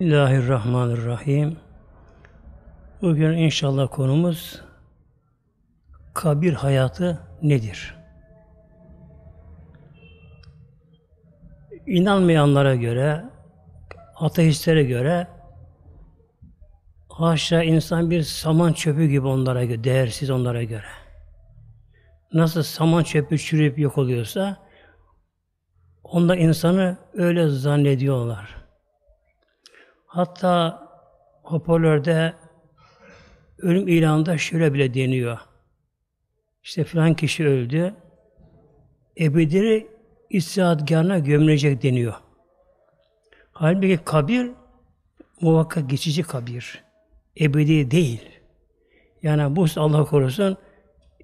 Bismillahirrahmanirrahim. Bugün inşallah konumuz kabir hayatı nedir? İnanmayanlara göre, ateistlere göre haşa insan bir saman çöpü gibi onlara göre, değersiz onlara göre. Nasıl saman çöpü çürüyüp yok oluyorsa onda insanı öyle zannediyorlar Hatta hoparlörde ölüm ilanında şöyle bile deniyor. İşte filan kişi öldü. Ebediri istirahatgâhına gömülecek deniyor. Halbuki kabir muvakkak geçici kabir. Ebedi değil. Yani bu Allah korusun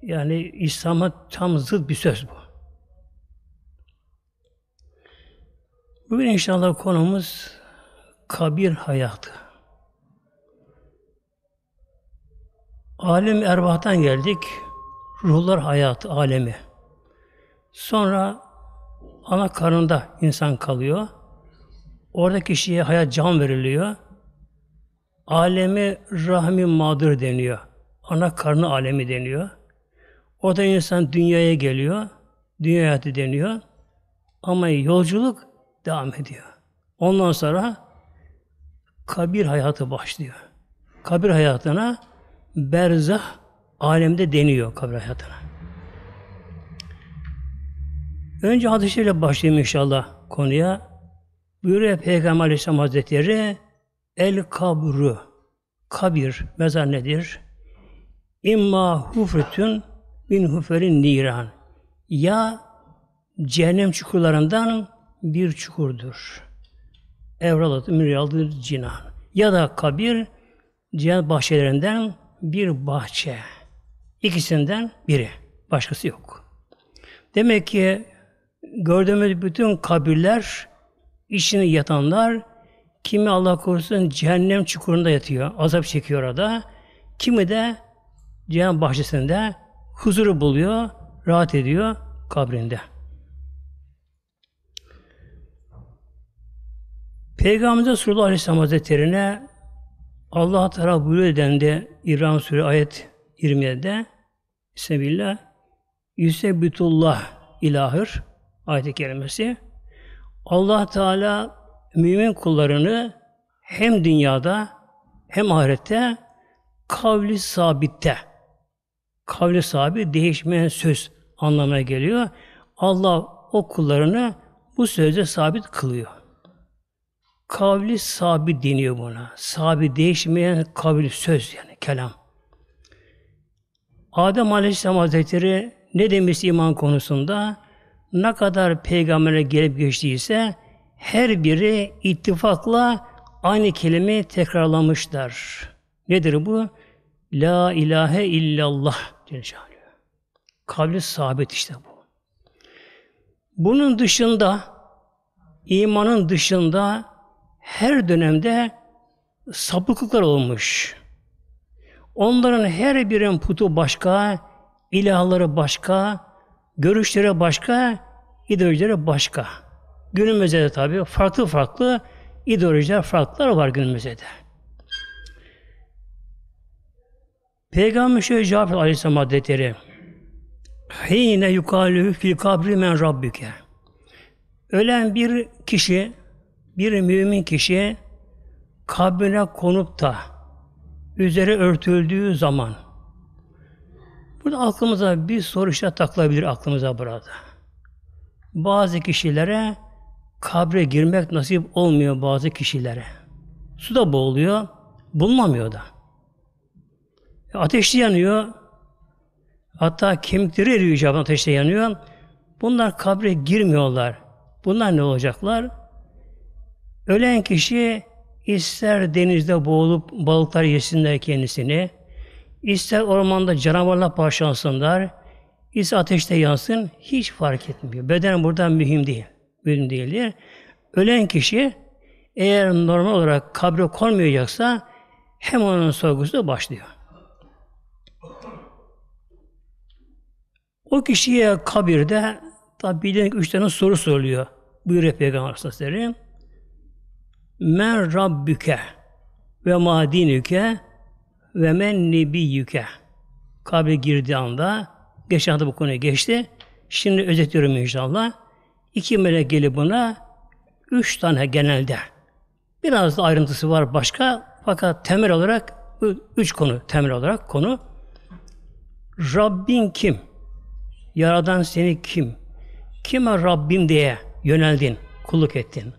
yani İslam'a tam zıt bir söz bu. Bugün inşallah konumuz kabir hayatı. Alem erbahtan geldik. Ruhlar hayatı, alemi. Sonra ana karında insan kalıyor. Orada kişiye hayat can veriliyor. Alemi rahmi madır deniyor. Ana karnı alemi deniyor. Orada insan dünyaya geliyor. Dünya hayatı deniyor. Ama yolculuk devam ediyor. Ondan sonra kabir hayatı başlıyor. Kabir hayatına berzah alemde deniyor kabir hayatına. Önce hadisiyle başlayayım inşallah konuya. Buyuruyor Peygamber Aleyhisselam Hazretleri El kabru Kabir, mezar nedir? İmma hufretün bin huferin niran. Ya cehennem çukurlarından bir çukurdur evradatı müryadır cinan. Ya da kabir cihan bahçelerinden bir bahçe. İkisinden biri. Başkası yok. Demek ki gördüğümüz bütün kabirler içine yatanlar kimi Allah korusun cehennem çukurunda yatıyor. Azap çekiyor orada. Kimi de cehennem bahçesinde huzuru buluyor, rahat ediyor kabrinde. Peygamberimiz Resulullah Aleyhisselam Hazretleri'ne Allah Teala buyuruyor edendi İbrahim Sûre ayet 27'de Bismillah Yüsebbitullah ilahır ayet-i kerimesi Allah Teala mümin kullarını hem dünyada hem ahirette kavli sabitte kavli sabit değişmeyen söz anlamına geliyor. Allah o kullarını bu sözle sabit kılıyor. Kavli sabit deniyor buna. sabit değişmeyen kavli söz yani kelam. Adem Aleyhisselam Hazretleri ne demiş iman konusunda? Ne kadar peygambere gelip geçtiyse her biri ittifakla aynı kelimeyi tekrarlamışlar. Nedir bu? La ilahe illallah Celle Kavli sabit işte bu. Bunun dışında, imanın dışında her dönemde sapıklıklar olmuş. Onların her birinin putu başka, ilahları başka, görüşleri başka, ideolojileri başka. Günümüzde de tabii farklı farklı ideolojiler, farklılar var günümüzde de. Peygamber şöyle cevap verdi Aleyhisselam Hazretleri. Hine yukalühü fil kabri men rabbike. Ölen bir kişi bir mümin kişi kabrine konup da üzeri örtüldüğü zaman burada aklımıza bir soru işte takılabilir aklımıza burada. Bazı kişilere kabre girmek nasip olmuyor bazı kişilere. Su da boğuluyor, bulunamıyor da. E, ateşli yanıyor, hatta kemikleri eriyor icabına ateşte yanıyor. Bunlar kabre girmiyorlar. Bunlar ne olacaklar? Ölen kişi ister denizde boğulup balıklar yesinler kendisini, ister ormanda canavarla parçalansınlar, ister ateşte yansın, hiç fark etmiyor. Beden buradan mühim değil. Mühim değildir. Ölen kişi eğer normal olarak kabre konmayacaksa hem onun sorgusu başlıyor. O kişiye kabirde tabi bilinen üç tane soru soruluyor. Buyuruyor Peygamber Aleyhisselam. Men rabbüke ve ma dinüke ve men nebiyyüke. Kabre girdiği anda, geçen hafta bu konuya geçti. Şimdi özetliyorum inşallah. İki melek gelip buna, üç tane genelde. Biraz da ayrıntısı var başka, fakat temel olarak üç konu, temel olarak konu. Rabbin kim? Yaradan seni kim? Kime Rabbim diye yöneldin, kulluk ettin.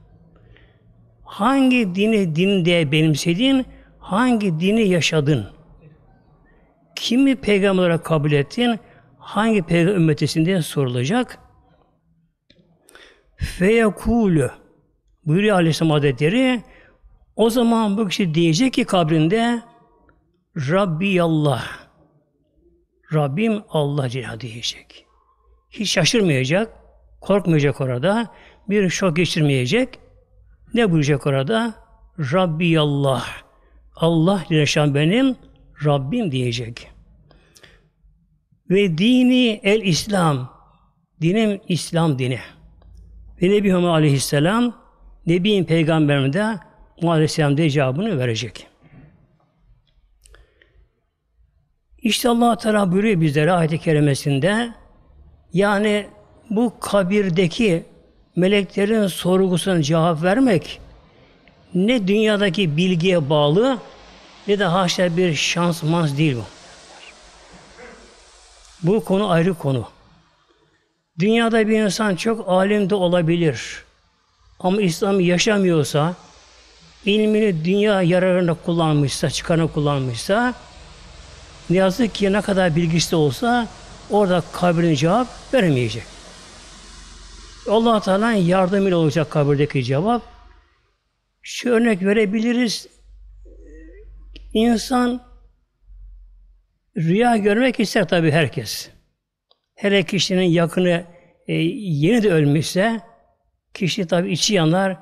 Hangi dini din diye benimsedin, hangi dini yaşadın? Kimi peygamber olarak kabul ettin, hangi peygamber ümmetisin diye sorulacak. Feyekulü buyuruyor Aleyhisselam Hazretleri, o zaman bu kişi diyecek ki kabrinde Rabbi Allah. Rabbim Allah Celle diyecek. Hiç şaşırmayacak, korkmayacak orada, bir şok geçirmeyecek. Ne buyuracak orada? Rabbi Allah. Allah dileşen benim Rabbim diyecek. Ve dini el İslam. Dinim İslam dini. Ve Nebi Muhammed Aleyhisselam Nebi'nin peygamberine de Aleyhisselam de cevabını verecek. İşte allah Teala buyuruyor bizlere ayet-i kerimesinde yani bu kabirdeki meleklerin sorgusuna cevap vermek ne dünyadaki bilgiye bağlı ne de haşa bir şans değil bu. Bu konu ayrı konu. Dünyada bir insan çok alim de olabilir. Ama İslam'ı yaşamıyorsa, ilmini dünya yararına kullanmışsa, çıkarına kullanmışsa, ne yazık ki ne kadar bilgisi de olsa orada kabrine cevap veremeyecek. Allah Teala'nın yardımıyla olacak kabirdeki cevap. Şu örnek verebiliriz. İnsan rüya görmek ister tabii herkes. Hele kişinin yakını e, yeni de ölmüşse kişi tabii içi yanar.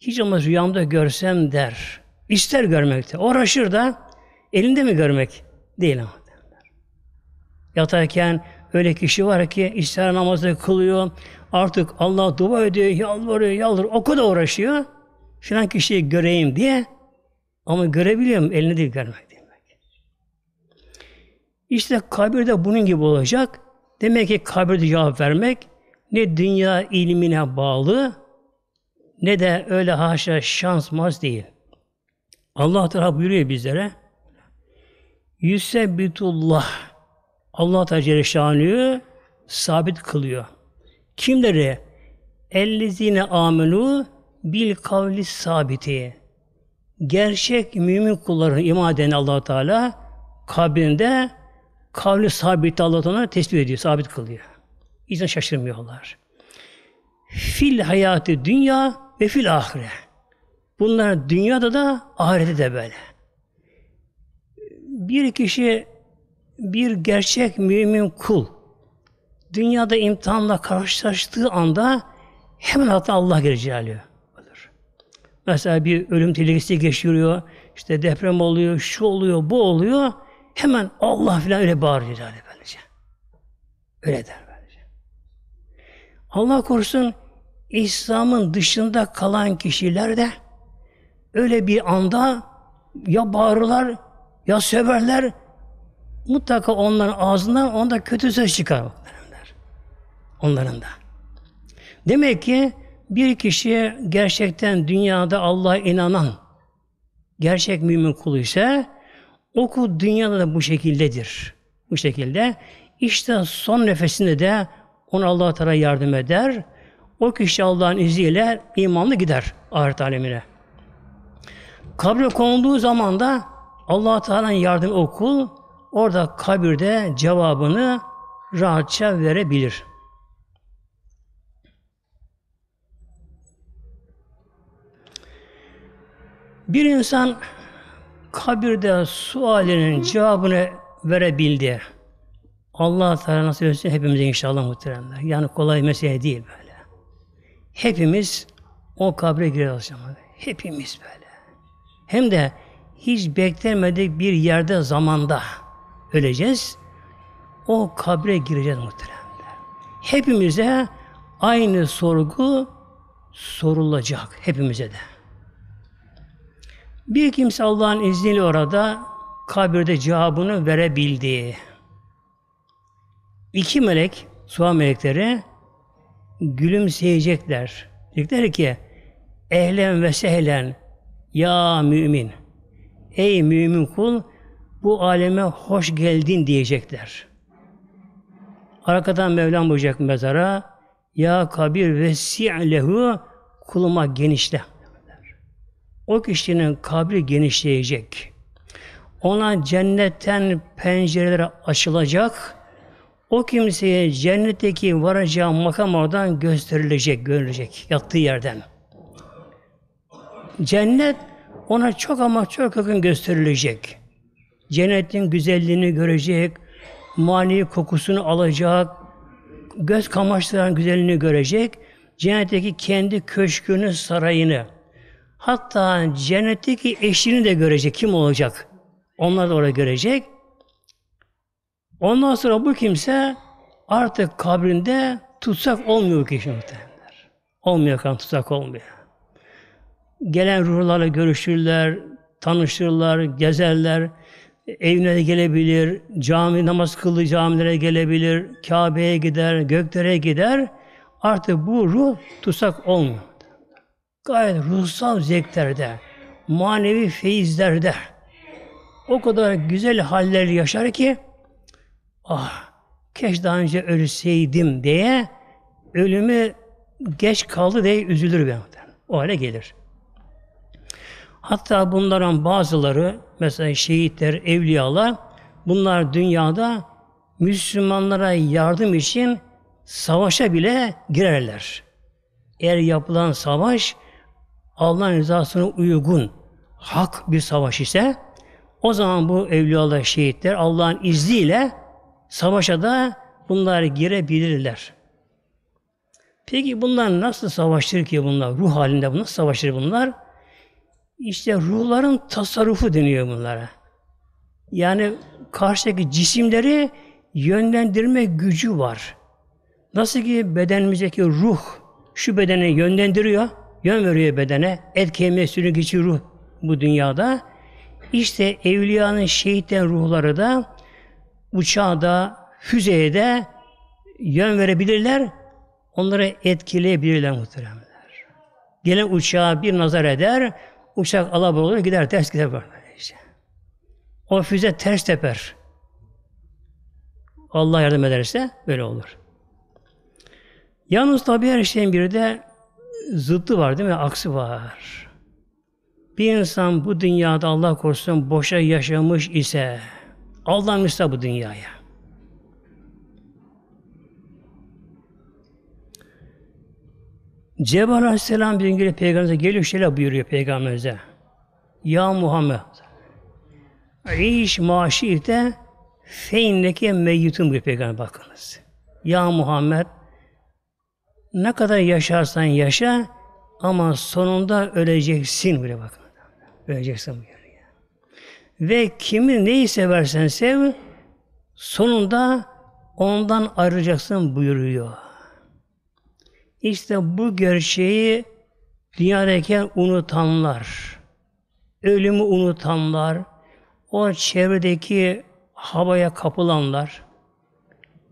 Hiç olmaz rüyamda görsem der. İster görmekte. Uğraşır da elinde mi görmek? Değil ama. Yatarken Öyle kişi var ki istihara namazı kılıyor. Artık Allah dua ediyor, yalvarıyor, yalvarıyor. O kadar uğraşıyor. Şuran kişiyi göreyim diye. Ama görebiliyorum. Elini değil görmek demek. İşte kabirde bunun gibi olacak. Demek ki kabirde cevap vermek ne dünya ilmine bağlı ne de öyle haşa şansmaz değil. Allah Teala buyuruyor bizlere. Yüsebbitullah Allah Teala Celle sabit kılıyor. Kimleri? Ellezine amenu bil kavli sabiti. Gerçek mümin kullarını iman eden allah Teala kabrinde kavli sabiti allah Teala tespit ediyor, sabit kılıyor. İnsan şaşırmıyorlar. Fil hayatı dünya ve fil ahire. Bunlar dünyada da ahirette de böyle. Bir kişi bir gerçek mümin kul dünyada imtihanla karşılaştığı anda hemen hatta Allah geleceği Mesela bir ölüm tehlikesi geçiriyor, işte deprem oluyor, şu oluyor, bu oluyor. Hemen Allah filan öyle bağırıyor Celal Efendice. Öyle der bence. Allah korusun İslam'ın dışında kalan kişiler de öyle bir anda ya bağırırlar, ya söverler, Mutlaka onların ağzından onda kötü söz çıkar. Onların da. Demek ki bir kişi gerçekten dünyada Allah'a inanan gerçek mümin kulu ise oku dünyada da bu şekildedir. Bu şekilde. İşte son nefesinde de ona Allah Teala yardım eder. O kişi Allah'ın izniyle imanlı gider ahiret alemine. Kabre konulduğu zaman da Allah Teala'nın yardım okul orada kabirde cevabını rahatça verebilir. Bir insan kabirde sualinin cevabını verebildi. Allah Teala nasip etsin hepimize inşallah muhteremler. Yani kolay mesele değil böyle. Hepimiz o kabre gireceğiz ama hepimiz böyle. Hem de hiç beklenmedik bir yerde zamanda öleceğiz. O kabre gireceğiz muhteremler. Hepimize aynı sorgu sorulacak hepimize de. Bir kimse Allah'ın izniyle orada kabirde cevabını verebildi. İki melek, suan melekleri gülümseyecekler. Dikler ki, ehlen ve sehlen ya mümin. Ey mümin kul, bu aleme hoş geldin diyecekler. Arkadan Mevlam buyuracak mezara Ya kabir vesi' lehu kuluma genişle. O kişinin kabri genişleyecek. Ona cennetten pencerelere açılacak. O kimseye cennetteki varacağı makam oradan gösterilecek, görülecek yattığı yerden. Cennet ona çok ama çok yakın gösterilecek. Cennetin güzelliğini görecek, mani kokusunu alacak, göz kamaştıran güzelliğini görecek, cennetteki kendi köşkünü, sarayını, hatta cennetteki eşini de görecek. Kim olacak? Onlar da orada görecek. Ondan sonra bu kimse artık kabrinde tutsak olmuyor ki muhtemelenler. Olmuyor kan tutsak olmuyor. Gelen ruhlarla görüşürler, tanışırlar, gezerler evine gelebilir, cami namaz kıldığı camilere gelebilir, Kabe'ye gider, göklere gider. Artık bu ruh tusak olmuyor. Gayet ruhsal zevklerde, manevi feyizlerde o kadar güzel haller yaşar ki ah keşke daha önce ölseydim diye ölümü geç kaldı diye üzülür ben. O hale gelir. Hatta bunların bazıları mesela şehitler, evliyalar bunlar dünyada Müslümanlara yardım için savaşa bile girerler. Eğer yapılan savaş Allah'ın rızasına uygun hak bir savaş ise o zaman bu evliyalar, şehitler Allah'ın izniyle savaşa da bunlar girebilirler. Peki bunlar nasıl savaştır ki bunlar? Ruh halinde bunlar savaştır bunlar? İşte ruhların tasarrufu deniyor bunlara. Yani karşıdaki cisimleri yönlendirme gücü var. Nasıl ki bedenimizdeki ruh şu bedene yönlendiriyor, yön veriyor bedene, et kemiğe sürüngeci ruh bu dünyada. İşte evliyanın şehitten ruhları da uçağa da, füzeye de yön verebilirler, onları etkileyebilirler muhteremler. Gelen uçağa bir nazar eder, Uçak alabor gider ters gider böyle işte. O füze ters teper. Allah yardım ederse böyle olur. Yalnız tabi her şeyin biri de zıttı var değil mi? Aksi var. Bir insan bu dünyada Allah korusun boşa yaşamış ise, aldanmışsa bu dünyaya, Cebrail Aleyhisselam bir gün peygamberimize geliyor şöyle buyuruyor peygamberimize. Ya Muhammed İş maşite feyindeki meyyutun bir peygamber bakınız. Ya Muhammed ne kadar yaşarsan yaşa ama sonunda öleceksin bile bakın. Öleceksin buyuruyor. Ve kimi neyi seversen sev sonunda ondan ayrılacaksın buyuruyor. İşte bu gerçeği dünyadayken unutanlar, ölümü unutanlar, o çevredeki havaya kapılanlar,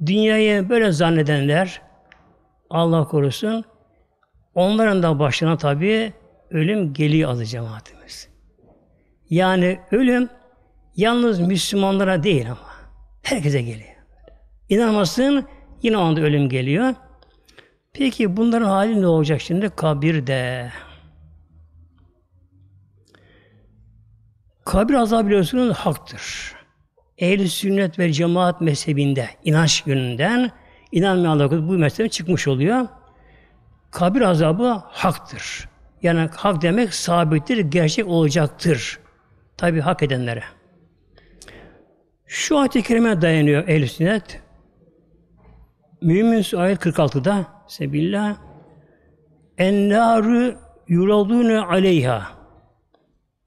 dünyayı böyle zannedenler, Allah korusun, onların da başına tabii ölüm geliyor azı cemaatimiz. Yani ölüm yalnız Müslümanlara değil ama herkese geliyor. İnanmasın yine onda ölüm geliyor. Peki bunların hali ne olacak şimdi kabirde? Kabir azabı biliyorsunuz haktır. ehl sünnet ve cemaat mezhebinde, inanç yönünden inanmayanlar bu mezhebe çıkmış oluyor. Kabir azabı haktır. Yani hak demek sabittir, gerçek olacaktır. Tabi hak edenlere. Şu ayet-i kerime dayanıyor ehl sünnet Mümin ayet 46'da Sebillah Ennâru yuradûne aleyha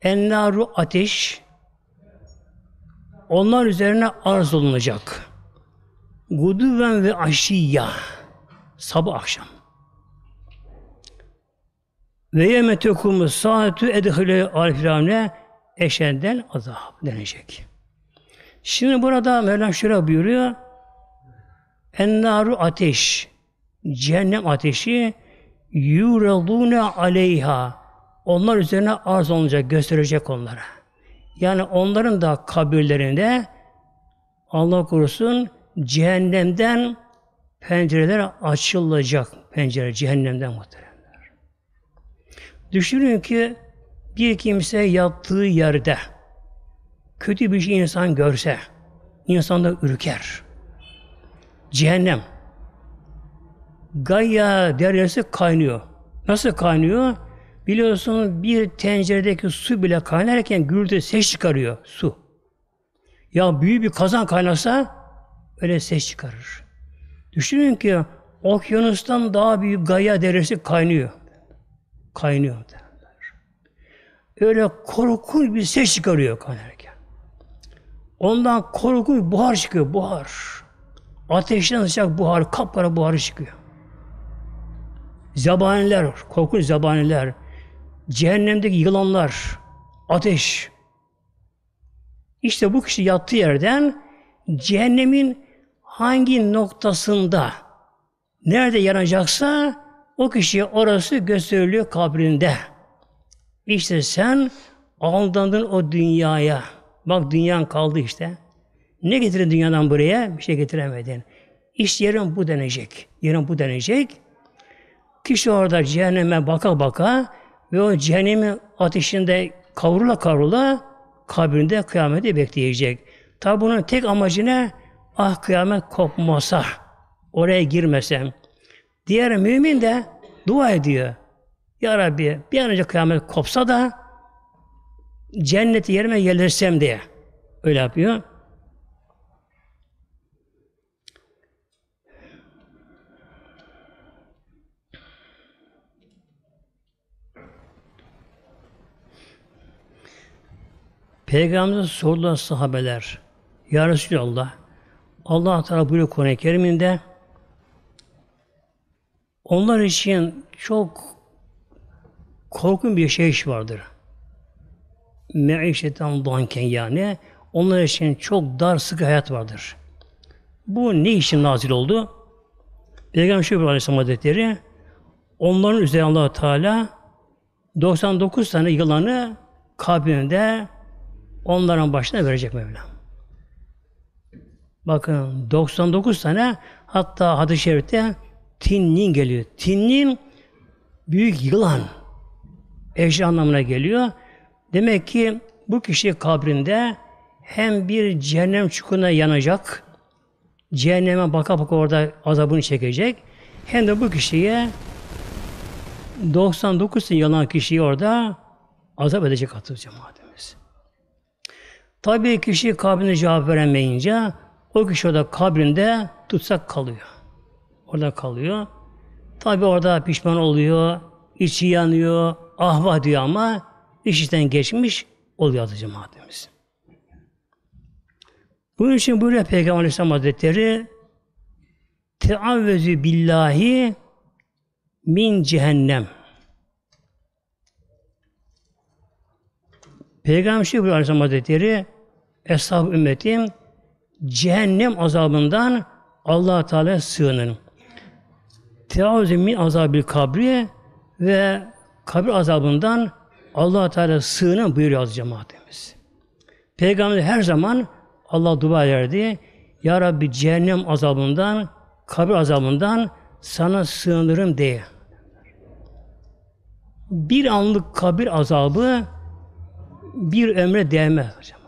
Ennâru ateş onlar üzerine arz olunacak. Guduven ve aşiyya sabah akşam. Ve yemetekumu saatü edhile alfilâne eşenden azap denecek. Şimdi burada Mevlam şöyle buyuruyor. Ennaru ateş. Cehennem ateşi yuradune aleyha. Onlar üzerine arz olacak, gösterecek onlara. Yani onların da kabirlerinde Allah korusun cehennemden pencereler açılacak. Pencere cehennemden muhteremler. Düşünün ki bir kimse yattığı yerde kötü bir şey insan görse, insan da ürker. Cehennem. Gaya deryası kaynıyor. Nasıl kaynıyor? Biliyorsun bir tenceredeki su bile kaynarken gürültü ses çıkarıyor su. Ya büyük bir kazan kaynasa öyle ses çıkarır. Düşünün ki okyanustan daha büyük Gaya deresi kaynıyor. Kaynıyor derler. Öyle korkunç bir ses çıkarıyor kaynarken. Ondan korkunç buhar çıkıyor, buhar. Ateşten sıcak buhar, kapkara buharı çıkıyor. Zabaniler, korkunç zabaniler, cehennemdeki yılanlar, ateş. İşte bu kişi yattığı yerden cehennemin hangi noktasında nerede yanacaksa o kişiye orası gösteriliyor kabrinde. İşte sen aldandın o dünyaya. Bak dünyan kaldı işte. Ne getirdin dünyadan buraya? Bir şey getiremedin. İş yarın bu denecek. Yarın bu denecek. Kişi orada cehenneme baka baka ve o cehennemin ateşinde kavrula kavrula kabrinde kıyameti bekleyecek. Tabi bunun tek amacı ne? Ah kıyamet kopmasa, oraya girmesem. Diğer mümin de dua ediyor. Ya Rabbi bir an önce kıyamet kopsa da cenneti yerime gelirsem diye. Öyle yapıyor. Peygamberimize sordular sahabeler. Ya Resulallah, Allah Teala buyuruyor Kur'an-ı Kerim'inde onlar için çok korkun bir şey iş vardır. Meişetan danken yani onlar için çok dar sıkı hayat vardır. Bu ne için nazil oldu? Peygamber Şükrü Aleyhisselam Hazretleri onların üzerine allah Teala 99 tane yılanı kabinde onların başına verecek Mevlam. Bakın 99 tane hatta hadis-i şerifte tinnin geliyor. Tinnin büyük yılan. Ejri anlamına geliyor. Demek ki bu kişi kabrinde hem bir cehennem çukuruna yanacak, cehenneme baka baka orada azabını çekecek, hem de bu kişiye 99 yılan kişiyi orada azap edecek hatırlayacağım madem. Tabi kişi kabrinde cevap veremeyince o kişi orada kabrinde tutsak kalıyor. Orada kalıyor. Tabi orada pişman oluyor, içi yanıyor, ahva diyor ama iş işten geçmiş oluyor adı cemaatimiz. Bunun için buyuruyor Peygamber Aleyhisselam Hazretleri Teavvezü billahi min cehennem Peygamber şey buyuruyor Aleyhisselam Hazretleri, eshab ümmetim, cehennem azabından allah Teala sığının. Teavzu min azabil kabri ve kabir azabından allah Teala sığının buyuruyor az cemaatimiz. Peygamber her zaman Allah dua ederdi. Ya Rabbi cehennem azabından, kabir azabından sana sığınırım diye. Bir anlık kabir azabı bir ömre değmez hocam.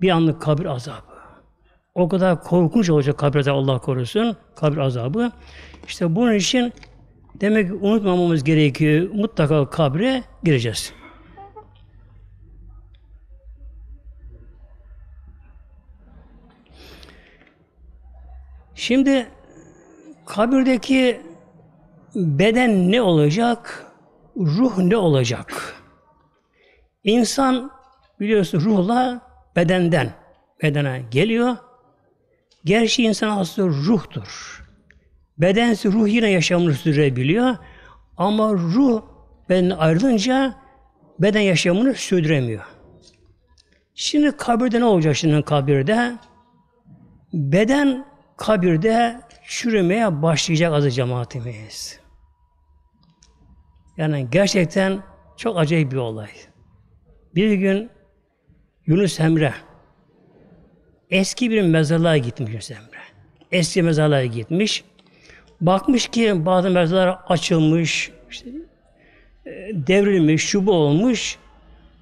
Bir anlık kabir azabı. O kadar korkunç olacak kabir azabı Allah korusun. Kabir azabı. İşte bunun için demek ki unutmamamız gerekiyor. Mutlaka kabre gireceğiz. Şimdi kabirdeki beden ne olacak? Ruh ne olacak? İnsan Biliyorsun ruhla bedenden bedene geliyor. Gerçi insan aslında ruhtur. Bedensiz ruh yine yaşamını sürdürebiliyor. Ama ruh beden ayrılınca beden yaşamını sürdüremiyor. Şimdi kabirde ne olacak şimdi kabirde? Beden kabirde çürümeye başlayacak azı cemaatimiz. Yani gerçekten çok acayip bir olay. Bir gün Yunus Emre eski bir mezarlığa gitmiş Yunus Emre. Eski mezarlığa gitmiş. Bakmış ki bazı mezarlar açılmış, işte, e, devrilmiş, şubu olmuş.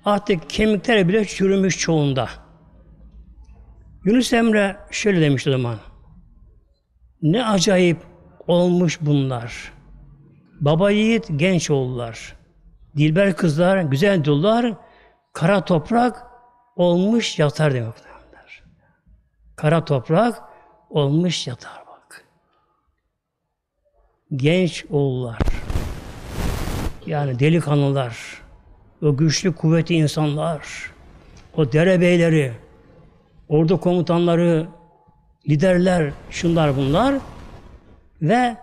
Artık kemikler bile çürümüş çoğunda. Yunus Emre şöyle demiş o zaman. Ne acayip olmuş bunlar. Baba yiğit genç oldular. Dilber kızlar, güzel dullar, kara toprak, olmuş yatar demek muhtemelenler. Kara toprak olmuş yatar bak. Genç oğullar, yani delikanlılar, o güçlü kuvveti insanlar, o derebeyleri, ordu komutanları, liderler, şunlar bunlar ve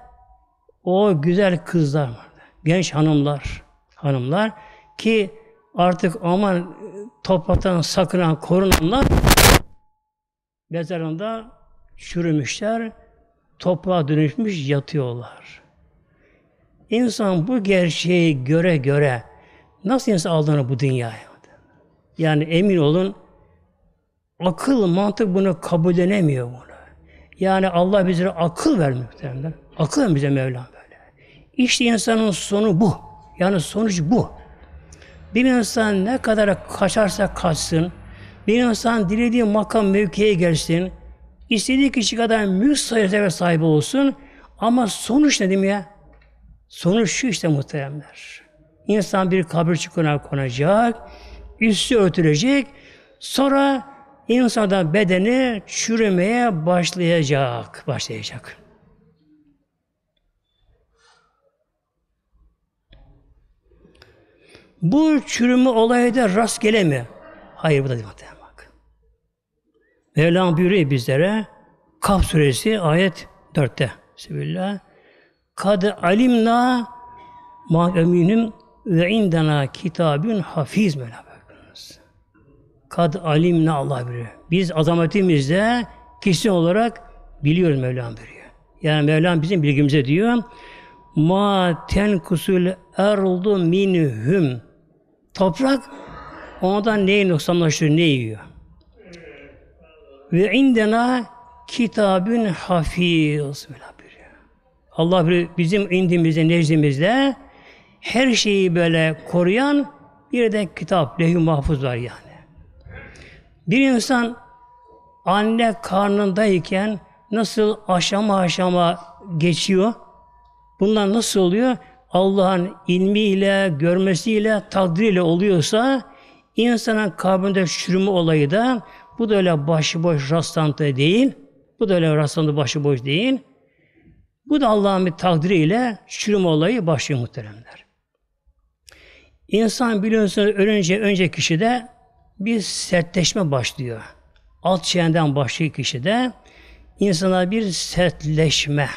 o güzel kızlar vardı. Genç hanımlar, hanımlar ki artık aman topraktan sakınan, korunanlar mezarında çürümüşler, toprağa dönüşmüş yatıyorlar. İnsan bu gerçeği göre göre nasıl insan aldanır bu dünyaya? Yani emin olun akıl, mantık bunu kabullenemiyor bunu. Yani Allah bize akıl vermiyor muhtemelen. Akıl bize Mevlam böyle. İşte insanın sonu bu. Yani sonuç bu. Bir insan ne kadar kaçarsa kaçsın, bir insan dilediği makam mevkiye gelsin, istediği kişi kadar mülk sayısı ve sahibi olsun ama sonuç ne diyeyim ya? Sonuç şu işte muhteremler. İnsan bir kabir çukuruna konacak, üstü örtülecek, sonra insandan bedeni çürümeye başlayacak, başlayacak. Bu çürümü olayı da rastgele mi? Hayır bu da değil. Bak. Mevlam buyuruyor bizlere Kaf suresi ayet 4'te. Bismillah. Kad alimna ma eminüm ve indana kitabın hafiz Mevlam Kad alimna Allah buyuruyor. Biz azametimizde kesin olarak biliyoruz Mevlam buyuruyor. Yani Mevlam bizim bilgimize diyor. Ma tenkusul erdu minhum Toprak ondan neyi noksanlaştırıyor, ne yiyor? Ve indena kitabün hafiz. Allah bizim indimizde, nezdimizde her şeyi böyle koruyan bir de kitap, lehü mahfuz var yani. Bir insan anne karnındayken nasıl aşama aşama geçiyor, bundan nasıl oluyor? Allah'ın ilmiyle, görmesiyle, takdiriyle oluyorsa insanın kalbinde çürüme olayı da bu da öyle başıboş rastlantı değil. Bu da öyle rastlantı başıboş değil. Bu da Allah'ın bir takdiriyle çürüme olayı başlıyor muhteremler. İnsan biliyorsunuz ölünce önce kişide bir sertleşme başlıyor. Alt çeyenden başlıyor kişide insana bir sertleşme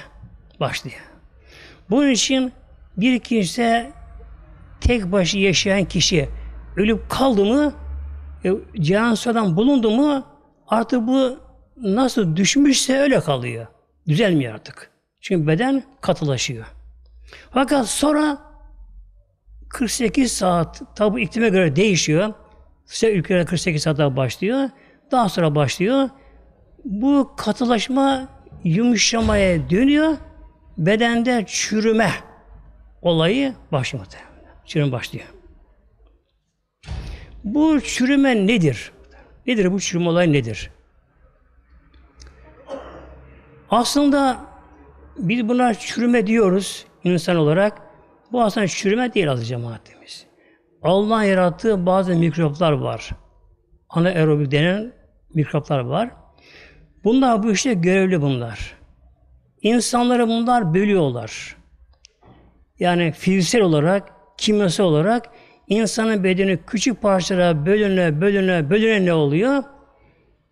başlıyor. Bunun için bir kimse tek başı yaşayan kişi ölüp kaldı mı, e, cihan bulundu mu artık bu nasıl düşmüşse öyle kalıyor. Düzelmiyor artık. Çünkü beden katılaşıyor. Fakat sonra 48 saat tabi iklime göre değişiyor. Size ülkelerde 48 saat başlıyor. Daha sonra başlıyor. Bu katılaşma yumuşamaya dönüyor. Bedende çürüme olayı başlamadı. Çürüm başlıyor. Bu çürüme nedir? Nedir bu çürüme olayı nedir? Aslında biz buna çürüme diyoruz insan olarak. Bu aslında çürüme değil az cemaatimiz. Allah'ın yarattığı bazı mikroplar var. Anaerobik denen mikroplar var. Bunlar bu işte görevli bunlar. İnsanları bunlar bölüyorlar yani fiziksel olarak, kimyasal olarak insanın bedeni küçük parçalara bölüne bölüne bölüne ne oluyor?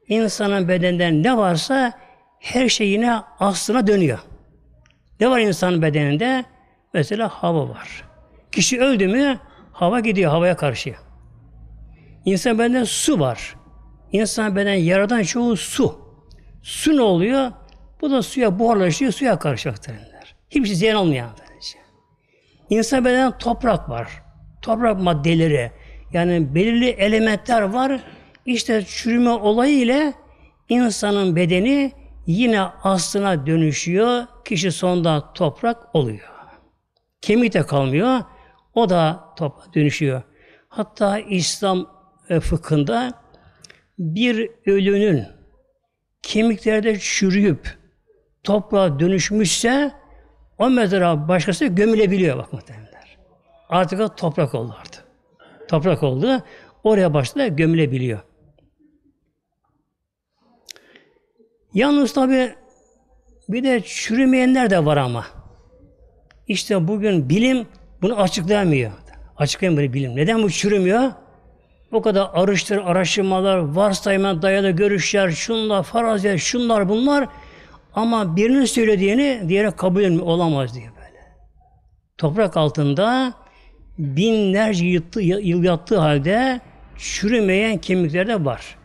İnsanın bedenden ne varsa her şey yine aslına dönüyor. Ne var insanın bedeninde? Mesela hava var. Kişi öldü mü hava gidiyor havaya karşı. İnsan bedeninde su var. İnsan beden yaradan çoğu su. Su ne oluyor? Bu da suya buharlaşıyor, suya karşı aktarınlar. Hiçbir şey ziyan olmayanlar. İnsan beden toprak var. Toprak maddeleri. Yani belirli elementler var. İşte çürüme olayı ile insanın bedeni yine aslına dönüşüyor. Kişi sonda toprak oluyor. Kemik de kalmıyor. O da toprağa dönüşüyor. Hatta İslam e, fıkhında bir ölünün kemiklerde çürüyüp toprağa dönüşmüşse o mezara başkası gömülebiliyor bak muhtemelenler. Artık o toprak oldu artık. Toprak oldu. Oraya başta gömülebiliyor. Yalnız tabi bir de çürümeyenler de var ama. İşte bugün bilim bunu açıklayamıyor. Açıklayamıyor bilim. Neden bu çürümüyor? O kadar arıştır, araştırmalar, varsayma dayalı görüşler, şunlar, farazya, şunlar, bunlar ama birinin söylediğini diğerine kabul olamaz diye böyle. Toprak altında binlerce yıttı, yıl yattığı halde çürümeyen kemikler de var.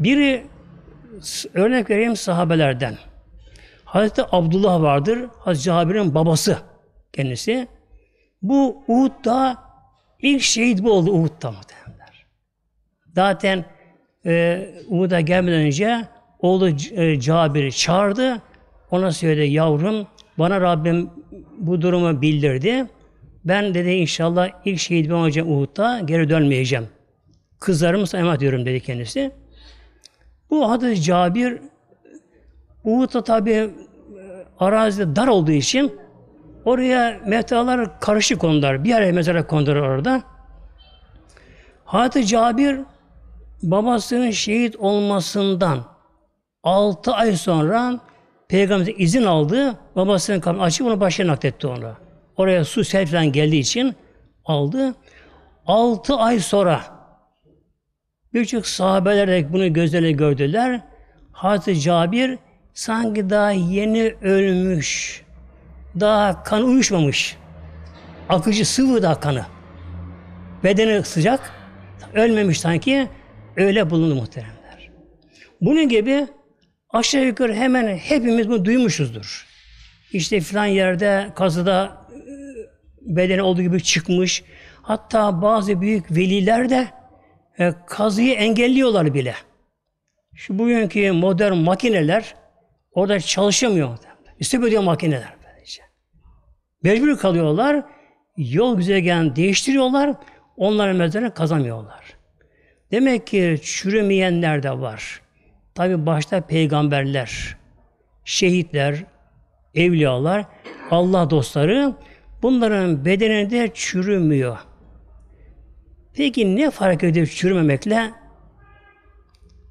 Biri örnek vereyim sahabelerden. Hazreti Abdullah vardır. Hazreti Cabir'in babası kendisi. Bu Uhud'da ilk şehit bu oldu Uhud'da muhtemelenler. Zaten e, Uhud'a gelmeden önce Oğlu e, Cabir'i çağırdı. Ona söyledi yavrum bana Rabbim bu durumu bildirdi. Ben dedi inşallah ilk şehit ben olacağım Uhud'da geri dönmeyeceğim. Kızlarımı sana emanet dedi kendisi. Bu hadis Cabir Uhud'da tabi e, arazide dar olduğu için oraya metalar karışık konular. Bir yere mezara kondur orada. Hazreti Cabir babasının şehit olmasından 6 ay sonra Peygamber izin aldı. Babasının kapını açıp onu başına nakletti ona. Oraya su sel falan geldiği için aldı. 6 ay sonra birçok sahabeler de bunu gözlerle gördüler. Hazreti Cabir sanki daha yeni ölmüş. Daha kan uyuşmamış. Akıcı sıvı daha kanı. Bedeni sıcak. Ölmemiş sanki. Öyle bulundu muhteremler. Bunun gibi Aşağı yukarı hemen hepimiz bunu duymuşuzdur. İşte filan yerde kazıda e, bedeni olduğu gibi çıkmış. Hatta bazı büyük veliler de e, kazıyı engelliyorlar bile. Şu bugünkü modern makineler orada çalışamıyor. İstep ödüyor makineler. Böylece. Mecbur kalıyorlar. Yol güzergahını değiştiriyorlar. Onların mezarını kazamıyorlar. Demek ki çürümeyenler de var. Tabi başta peygamberler, şehitler, evliyalar, Allah dostları bunların bedeni de çürümüyor. Peki ne fark ediyor çürümemekle?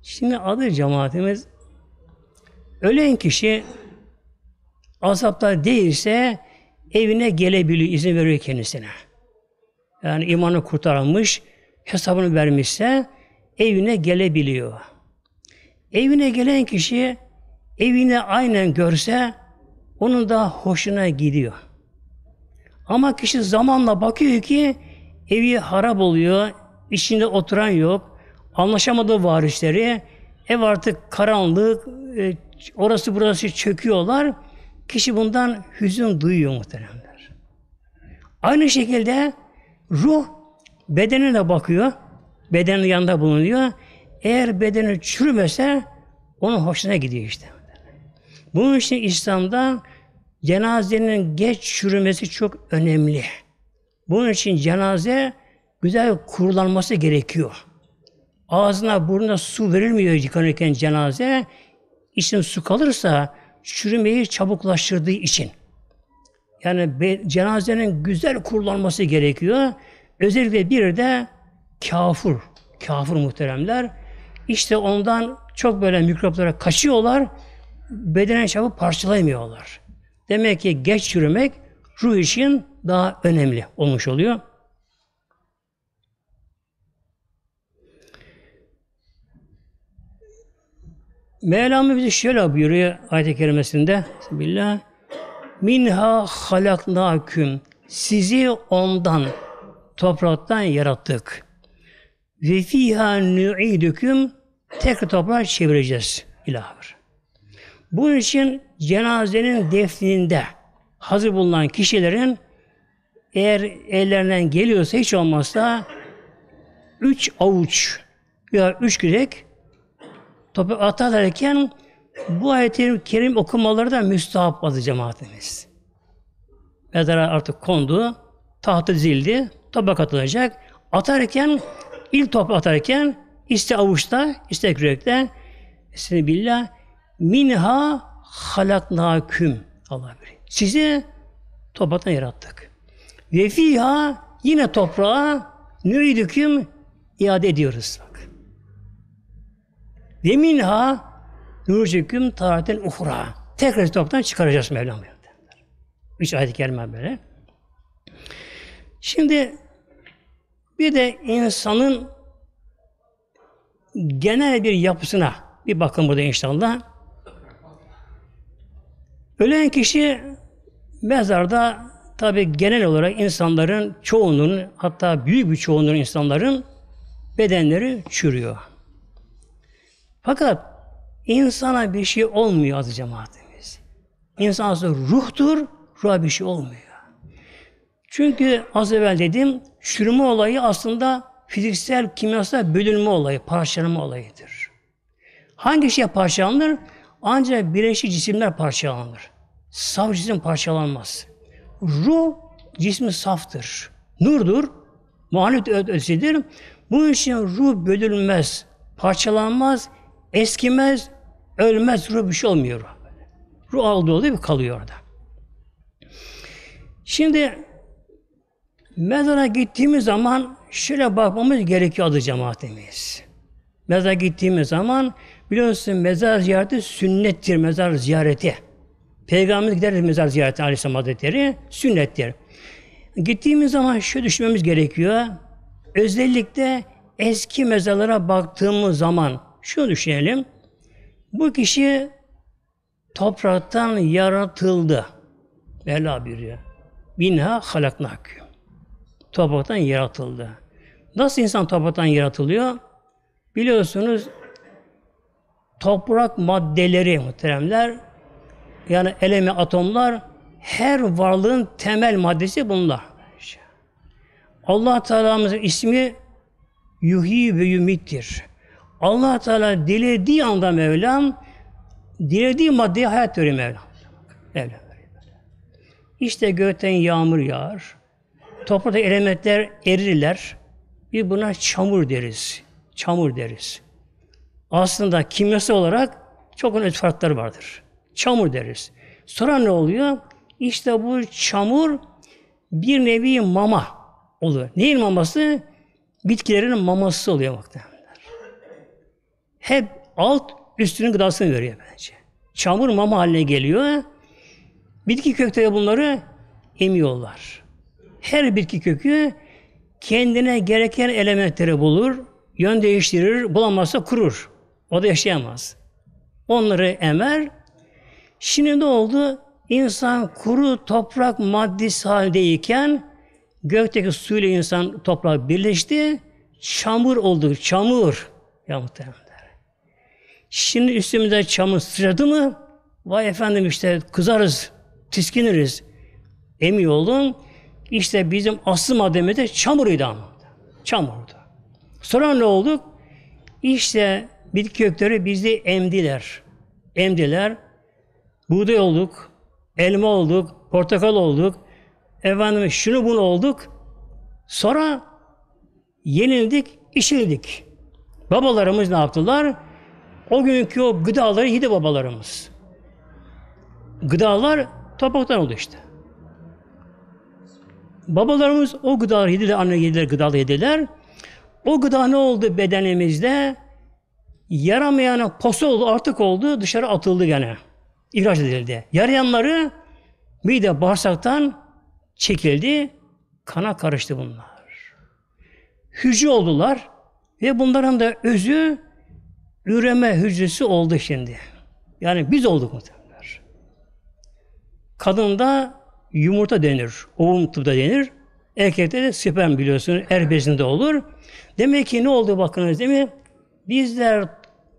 Şimdi adı cemaatimiz ölen kişi azapta değilse evine gelebiliyor, izin veriyor kendisine. Yani imanı kurtarılmış, hesabını vermişse evine gelebiliyor. Evine gelen kişi evini aynen görse onun da hoşuna gidiyor. Ama kişi zamanla bakıyor ki evi harap oluyor, içinde oturan yok, anlaşamadığı varişleri, ev artık karanlık, e, orası burası çöküyorlar. Kişi bundan hüzün duyuyor muhteremler. Aynı şekilde ruh bedenine bakıyor, bedenin yanında bulunuyor. Eğer bedeni çürümese onun hoşuna gidiyor işte. Bunun için İslam'da cenazenin geç çürümesi çok önemli. Bunun için cenaze güzel kurulanması gerekiyor. Ağzına burnuna su verilmiyor yıkanırken cenaze. İçin su kalırsa çürümeyi çabuklaştırdığı için. Yani be, cenazenin güzel kurulanması gerekiyor. Özellikle bir de kafur, kafur muhteremler işte ondan çok böyle mikroplara kaçıyorlar, bedenen çabuk parçalayamıyorlar. Demek ki geç yürümek ruh için daha önemli olmuş oluyor. Mevlamı bizi şöyle buyuruyor ayet-i kerimesinde. Bismillah. Minha halaknaküm. Sizi ondan, topraktan yarattık. Ve fîhâ nü'idüküm tekrar toprağa çevireceğiz. İlahır. Bunun için cenazenin defninde hazır bulunan kişilerin eğer ellerinden geliyorsa hiç olmazsa üç avuç ya üç kürek toprak atarken bu ayet-i kerim okumaları da müstahap adı cemaatimiz. Mezara artık kondu, tahtı zildi, tabak atılacak. Atarken ilk toprağa atarken iste avuçta, iste kürekte seni billah minha halaknaküm Allah bilir. Sizi topraktan yarattık. Ve fiha yine toprağa nüridüküm iade ediyoruz. Bak. Ve minha nurcüküm taraten uhra. Tekrar topraktan çıkaracağız Mevlam. Üç ayet gelme böyle. Şimdi bir de insanın genel bir yapısına bir bakın burada inşallah. Ölen kişi mezarda tabi genel olarak insanların çoğunun hatta büyük bir çoğunun insanların bedenleri çürüyor. Fakat insana bir şey olmuyor aziz cemaatimiz. İnsan ruhtur, ruha bir şey olmuyor. Çünkü az evvel dedim, Çürüme olayı aslında fiziksel, kimyasal bölünme olayı, parçalanma olayıdır. Hangi şey parçalanır? Ancak bileşik cisimler parçalanır. Saf cisim parçalanmaz. Ruh cismi saftır. Nurdur. Manet ötesidir. Bu için ruh bölünmez, parçalanmaz, eskimez, ölmez, ruh bir şey olmuyor. Ruh aldı oluyor kalıyor orada. Şimdi Mezara gittiğimiz zaman şöyle bakmamız gerekiyor adı cemaatimiz. Mezara gittiğimiz zaman biliyorsunuz mezar ziyareti sünnettir mezar ziyareti. Peygamberimiz gider mezar ziyareti Aleyhisselam Hazretleri sünnettir. Gittiğimiz zaman şöyle düşünmemiz gerekiyor. Özellikle eski mezarlara baktığımız zaman şunu düşünelim. Bu kişi topraktan yaratıldı. Bela buyuruyor. Binha halaknak topraktan yaratıldı. Nasıl insan topraktan yaratılıyor? Biliyorsunuz toprak maddeleri muhteremler yani elemi atomlar her varlığın temel maddesi bunlar. Allah Teala'mızın ismi Yuhi ve Yumittir. Allah Teala dilediği anda Mevlam dilediği maddeye hayat veriyor Mevlam. Mevlam. İşte gökten yağmur yağar toprakta elementler erirler. Bir buna çamur deriz. Çamur deriz. Aslında kimyasal olarak çok önemli farkları vardır. Çamur deriz. Sonra ne oluyor? İşte bu çamur bir nevi mama oluyor. Neyin maması? Bitkilerin maması oluyor muhtemelenler. Hep alt üstünün gıdasını veriyor bence. Çamur mama haline geliyor. Bitki kökleri bunları emiyorlar. Her bitki kökü kendine gereken elementleri bulur, yön değiştirir, bulamazsa kurur. O da yaşayamaz. Onları emer. Şimdi ne oldu? İnsan kuru toprak maddesi haldeyken, gökteki suyla insan toprak birleşti. Çamur oldu. Çamur. Ya muhtemelen. Şimdi üstümüze çamur sıçradı mı? Vay efendim işte kızarız, tiskiniriz. Emiyor olun. İşte bizim asıl maddemiz de çamuruydu ama. Çamurdu. Sonra ne olduk? İşte bitki kökleri bizi emdiler. Emdiler. Buğday olduk, elma olduk, portakal olduk, efendim şunu bunu olduk. Sonra yenildik, işildik. Babalarımız ne yaptılar? O günkü o gıdaları yedi babalarımız. Gıdalar topraktan oldu işte. Babalarımız o gıdalar yediler, anne yediler, gıdalı yediler. O gıda ne oldu bedenimizde? Yaramayan posa oldu, artık oldu, dışarı atıldı gene. İhraç edildi. Yarayanları mide bağırsaktan çekildi, kana karıştı bunlar. Hücre oldular ve bunların da özü üreme hücresi oldu şimdi. Yani biz olduk muhtemelen. Kadında yumurta denir. Ovum tıpta denir. Erkekte de sperm biliyorsunuz. Er bezinde olur. Demek ki ne oldu bakınız değil mi? Bizler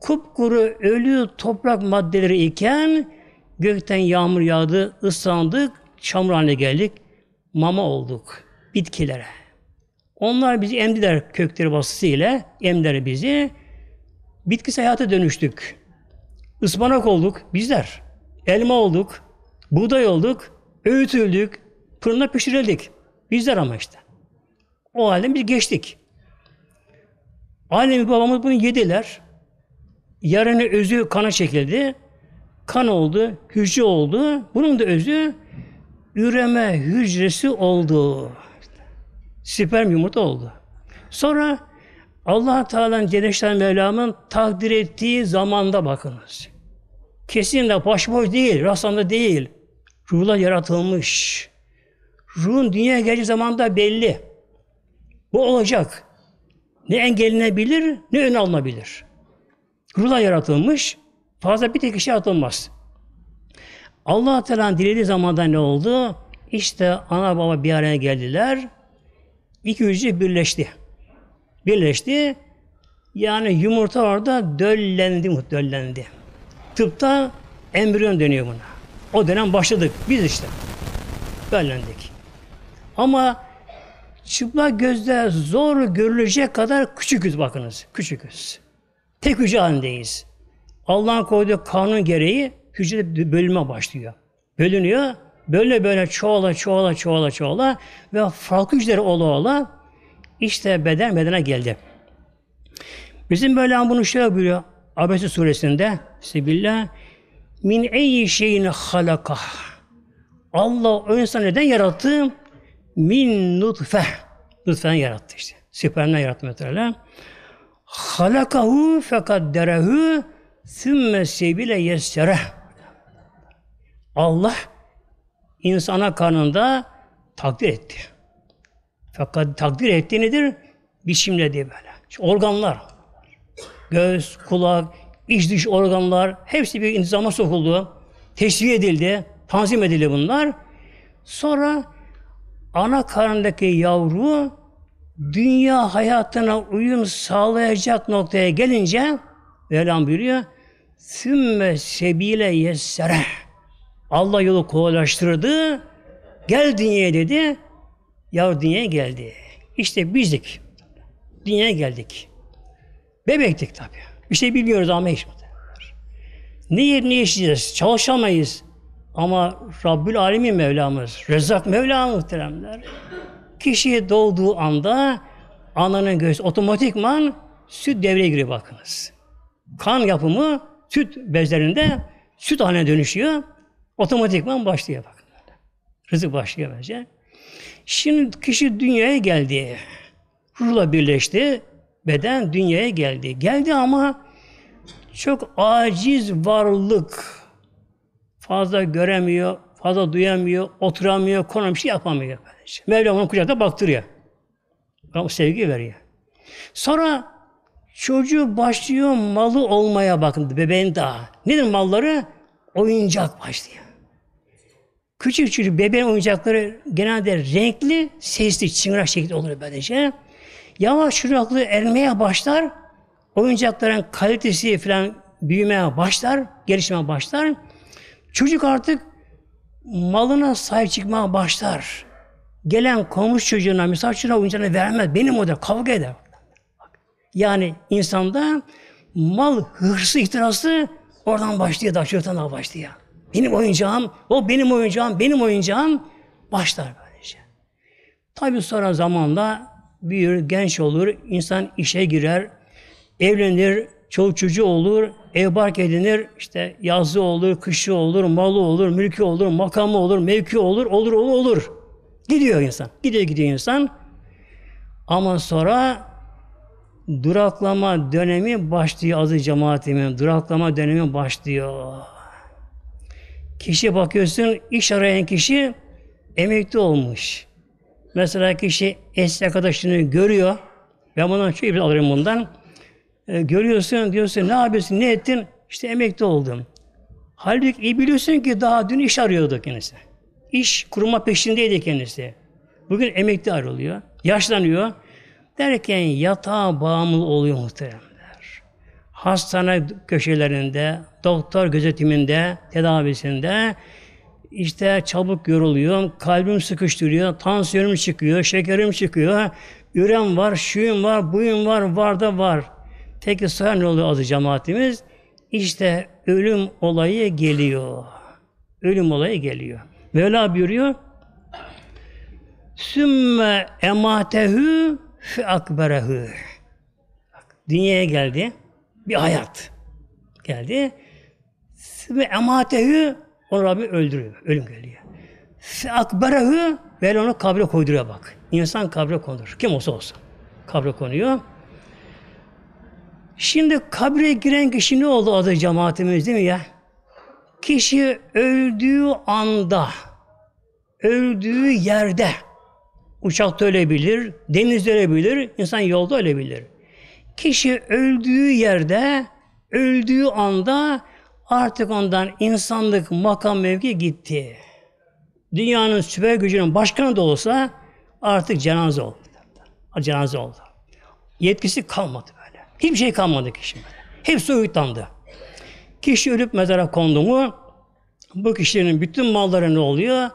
kupkuru ölü toprak maddeleri iken gökten yağmur yağdı, ıslandık, çamur haline geldik, mama olduk bitkilere. Onlar bizi emdiler kökleri basısıyla, emdiler bizi. Bitkisel hayata dönüştük. Ispanak olduk bizler. Elma olduk, buğday olduk, Öğütüldük, fırında pişirildik. Bizler ama işte. O halden biz geçtik. Annemiz babamız bunu yediler. Yarını özü kana çekildi. Kan oldu, hücre oldu. Bunun da özü üreme hücresi oldu. Sperm yumurta oldu. Sonra allah Teala'nın Celleşten Mevlam'ın takdir ettiği zamanda bakınız. de başboş değil, rastlanda değil. Ruhla yaratılmış. Ruhun dünyaya geleceği zaman da belli. Bu olacak. Ne engellenebilir, ne ön alınabilir. Ruhla yaratılmış, fazla bir tek işe atılmaz. Allah teala dilediği zamanda ne oldu? İşte ana baba bir araya geldiler. İki hücre birleşti. Birleşti. Yani yumurta orada döllendi, döllendi. Tıpta embriyon dönüyor buna. O dönem başladık. Biz işte. Bellendik. Ama çıplak gözle zor görülecek kadar küçüküz bakınız. Küçüküz. Tek hücre halindeyiz. Allah'ın koyduğu kanun gereği hücre bölünme başlıyor. Bölünüyor. Böyle böyle çoğala çoğala çoğala çoğala ve farklı hücreler ola ola işte beden bedene geldi. Bizim böyle bunu şöyle buyuruyor. Abese suresinde Sebillah min eyyi şeyine halaka. Allah o insanı neden yarattı? Min nutfe. Nutfeden yarattı işte. Spermden yarattı mesela. Halakahu fekadderehu sümme sebile yessere. Allah insana kanında takdir etti. Fakat takdir etti nedir? Biçimle diye böyle. İşte organlar. Göz, kulak, iç dış organlar hepsi bir intizama sokuldu. Teşviğ edildi. Tanzim edildi bunlar. Sonra ana karnındaki yavru dünya hayatına uyum sağlayacak noktaya gelince Mevlam buyuruyor Sümme sebile yessere Allah yolu kolaylaştırdı. Gel dünyaya dedi. Yavru dünyaya geldi. İşte bizdik. Dünyaya geldik. Bebektik tabii. Bir şey biliyoruz ama hiç Ne yer ne yaşayacağız? Çalışamayız. Ama Rabbül Alemin Mevlamız, Rezzak Mevla muhteremler. Kişiye doğduğu anda ananın göğsü otomatikman süt devreye giriyor bakınız. Kan yapımı süt bezlerinde süt haline dönüşüyor. Otomatikman başlıyor bakın. Rızık başlıyor bence. Şimdi kişi dünyaya geldi. Ruhla birleşti beden dünyaya geldi. Geldi ama çok aciz varlık. Fazla göremiyor, fazla duyamıyor, oturamıyor, konum şey yapamıyor. Böylece. Mevlam onu kucakta baktırıyor. Ona sevgi veriyor. Sonra çocuğu başlıyor malı olmaya bakın bebeğin daha. Nedir malları? Oyuncak başlıyor. Küçük çocuk bebeğin oyuncakları genelde renkli, sesli, çıngırak şekilde olur böylece. Yavaş şuraklı ermeye başlar. Oyuncakların kalitesi falan büyümeye başlar, gelişmeye başlar. Çocuk artık malına sahip çıkmaya başlar. Gelen komşu çocuğuna, çocuğuna oyuncağını vermez. Benim o kavga eder. Yani insanda mal hırsı, ihtirası oradan başlıyor, daha çocuktan daha başlıyor. Benim oyuncağım, o benim oyuncağım, benim oyuncağım başlar böylece. Tabii sonra zamanda büyür, genç olur, insan işe girer, evlenir, çoluk çocuğu olur, ev bark edinir, işte yazı olur, kışı olur, malı olur, mülkü olur, makamı olur, mevki olur, olur, olur, olur. Gidiyor insan, gidiyor gidiyor insan. Ama sonra duraklama dönemi başlıyor azı cemaatimin. Duraklama dönemi başlıyor. Kişi bakıyorsun, iş arayan kişi emekli olmuş. Mesela kişi eski arkadaşını görüyor. Ben bundan çok ibret alırım bundan. E, görüyorsun, diyorsun ne yapıyorsun, ne ettin? İşte emekli oldum. Halbuki iyi biliyorsun ki daha dün iş arıyordu kendisi. İş kurma peşindeydi kendisi. Bugün emekli arılıyor, yaşlanıyor. Derken yatağa bağımlı oluyor muhteremler. Hastane köşelerinde, doktor gözetiminde, tedavisinde işte çabuk yoruluyor, kalbim sıkıştırıyor, tansiyonum çıkıyor, şekerim çıkıyor, ürem var, şuyum var, buyum var, var da var. Peki sonra ne oluyor azı cemaatimiz? İşte ölüm olayı geliyor. Ölüm olayı geliyor. Mevla buyuruyor. Sümme ematehu fi akberehu. Dünyaya geldi. Bir hayat geldi. Sümme ematehu onu Rabbi öldürüyor. Ölüm geliyor. Fe akberehu ve onu kabre koyduruyor bak. İnsan kabre konur. Kim olsa olsa Kabre konuyor. Şimdi kabre giren kişi ne oldu adı cemaatimiz değil mi ya? Kişi öldüğü anda, öldüğü yerde, uçakta ölebilir, denizde ölebilir, insan yolda ölebilir. Kişi öldüğü yerde, öldüğü anda Artık ondan insanlık, makam, mevki gitti. Dünyanın süper gücünün başkanı da olsa artık cenaze oldu. Cenaze oldu. Yetkisi kalmadı böyle. Hiçbir şey kalmadı kişi böyle. Hepsi uyutlandı. Kişi ölüp mezara kondu mu bu kişinin bütün malları ne oluyor?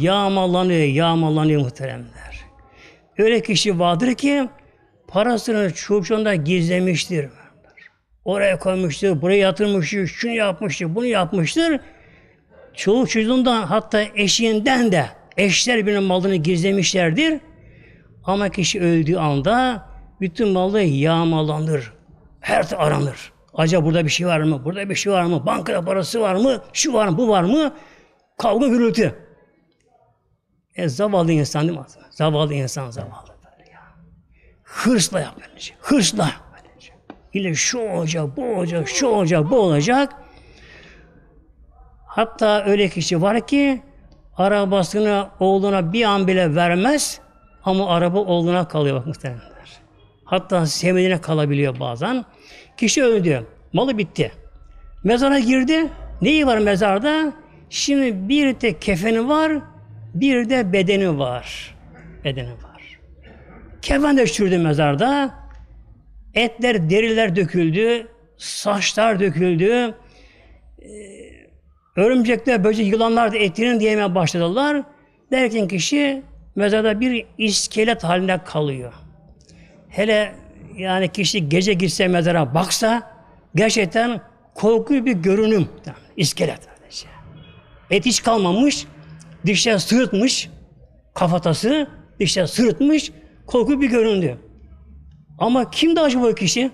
Yağmalanıyor, yağmalanıyor muhteremler. Öyle kişi vardır ki parasını çubukçuğunda gizlemiştir. Oraya koymuştur, buraya yatırmıştır, şunu yapmıştır, bunu yapmıştır. Çoğu çocuğundan hatta eşinden de eşler birinin malını gizlemişlerdir. Ama kişi öldüğü anda bütün malı yağmalanır. Her taraf şey aranır. Acaba burada bir şey var mı? Burada bir şey var mı? Bankada parası var mı? Şu var mı? Bu var mı? Kavga gürültü. E zavallı insan değil mi? Zavallı insan zavallı. Böyle ya. Hırsla yapıyor. Hırsla yine şu olacak, bu olacak, şu olacak, bu olacak. Hatta öyle kişi var ki arabasını oğluna bir an bile vermez ama araba oğluna kalıyor bak muhtemelenler. Hatta sevmediğine kalabiliyor bazen. Kişi öldü, malı bitti. Mezara girdi, neyi var mezarda? Şimdi bir de kefeni var, bir de bedeni var. Bedeni var. Kefen de çürüdü mezarda, Etler, deriler döküldü, saçlar döküldü. Ee, örümcekler, böcek, yılanlar da etlerini diyemeye başladılar. Derken kişi mezarda bir iskelet halinde kalıyor. Hele yani kişi gece gitse mezara baksa gerçekten korkunç bir görünüm. İskelet. Et hiç kalmamış, dişler sırıtmış, kafatası dişler sırıtmış, korkunç bir göründü. Ama kimdi acaba o kişi?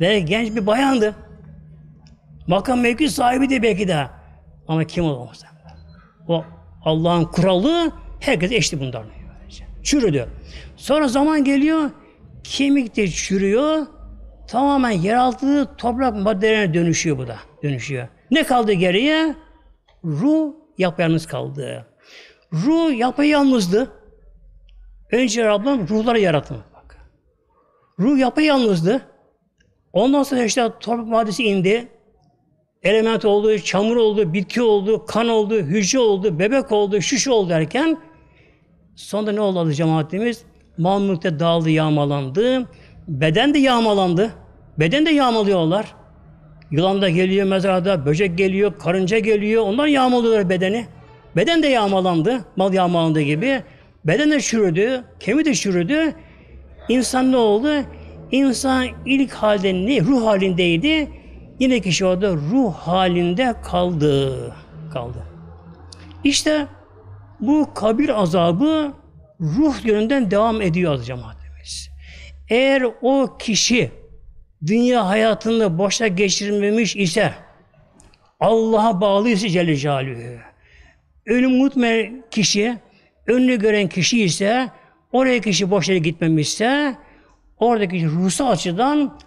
Belki genç bir bayandı. Makam mevki sahibi de belki de. Ama kim olamaz? O Allah'ın kuralı herkes eşti bundan. Çürüdü. Sonra zaman geliyor, kemik de çürüyor, tamamen yeraltı toprak maddelerine dönüşüyor bu da. Dönüşüyor. Ne kaldı geriye? Ruh yapayalnız kaldı. Ruh yapayalnızdı. Önce Rabbim ruhları yarattı. Ruh yapayalnızdı. Ondan sonra işte toprak maddesi indi. Element oldu, çamur oldu, bitki oldu, kan oldu, hücre oldu, bebek oldu, şuş oldu derken sonunda ne oldu cemaatimiz? Mal mülkte dağıldı, yağmalandı. Beden de yağmalandı. Beden de yağmalıyorlar. Yılan da geliyor mezarda, böcek geliyor, karınca geliyor. Onlar yağmalıyorlar bedeni. Beden de yağmalandı, mal yağmalandı gibi. Beden de çürüdü, kemi de çürüdü. İnsan ne oldu? İnsan ilk halinde, ruh halindeydi. Yine kişi orada ruh halinde kaldı. Kaldı. İşte bu kabir azabı ruh yönünden devam ediyor az cemaatimiz. Eğer o kişi dünya hayatını boşa geçirmemiş ise Allah'a bağlı ise Celle Celaluhu ölüm unutmayan kişi, önünü gören kişi ise Oraya kişi boş yere gitmemişse oradaki ruhsal açıdan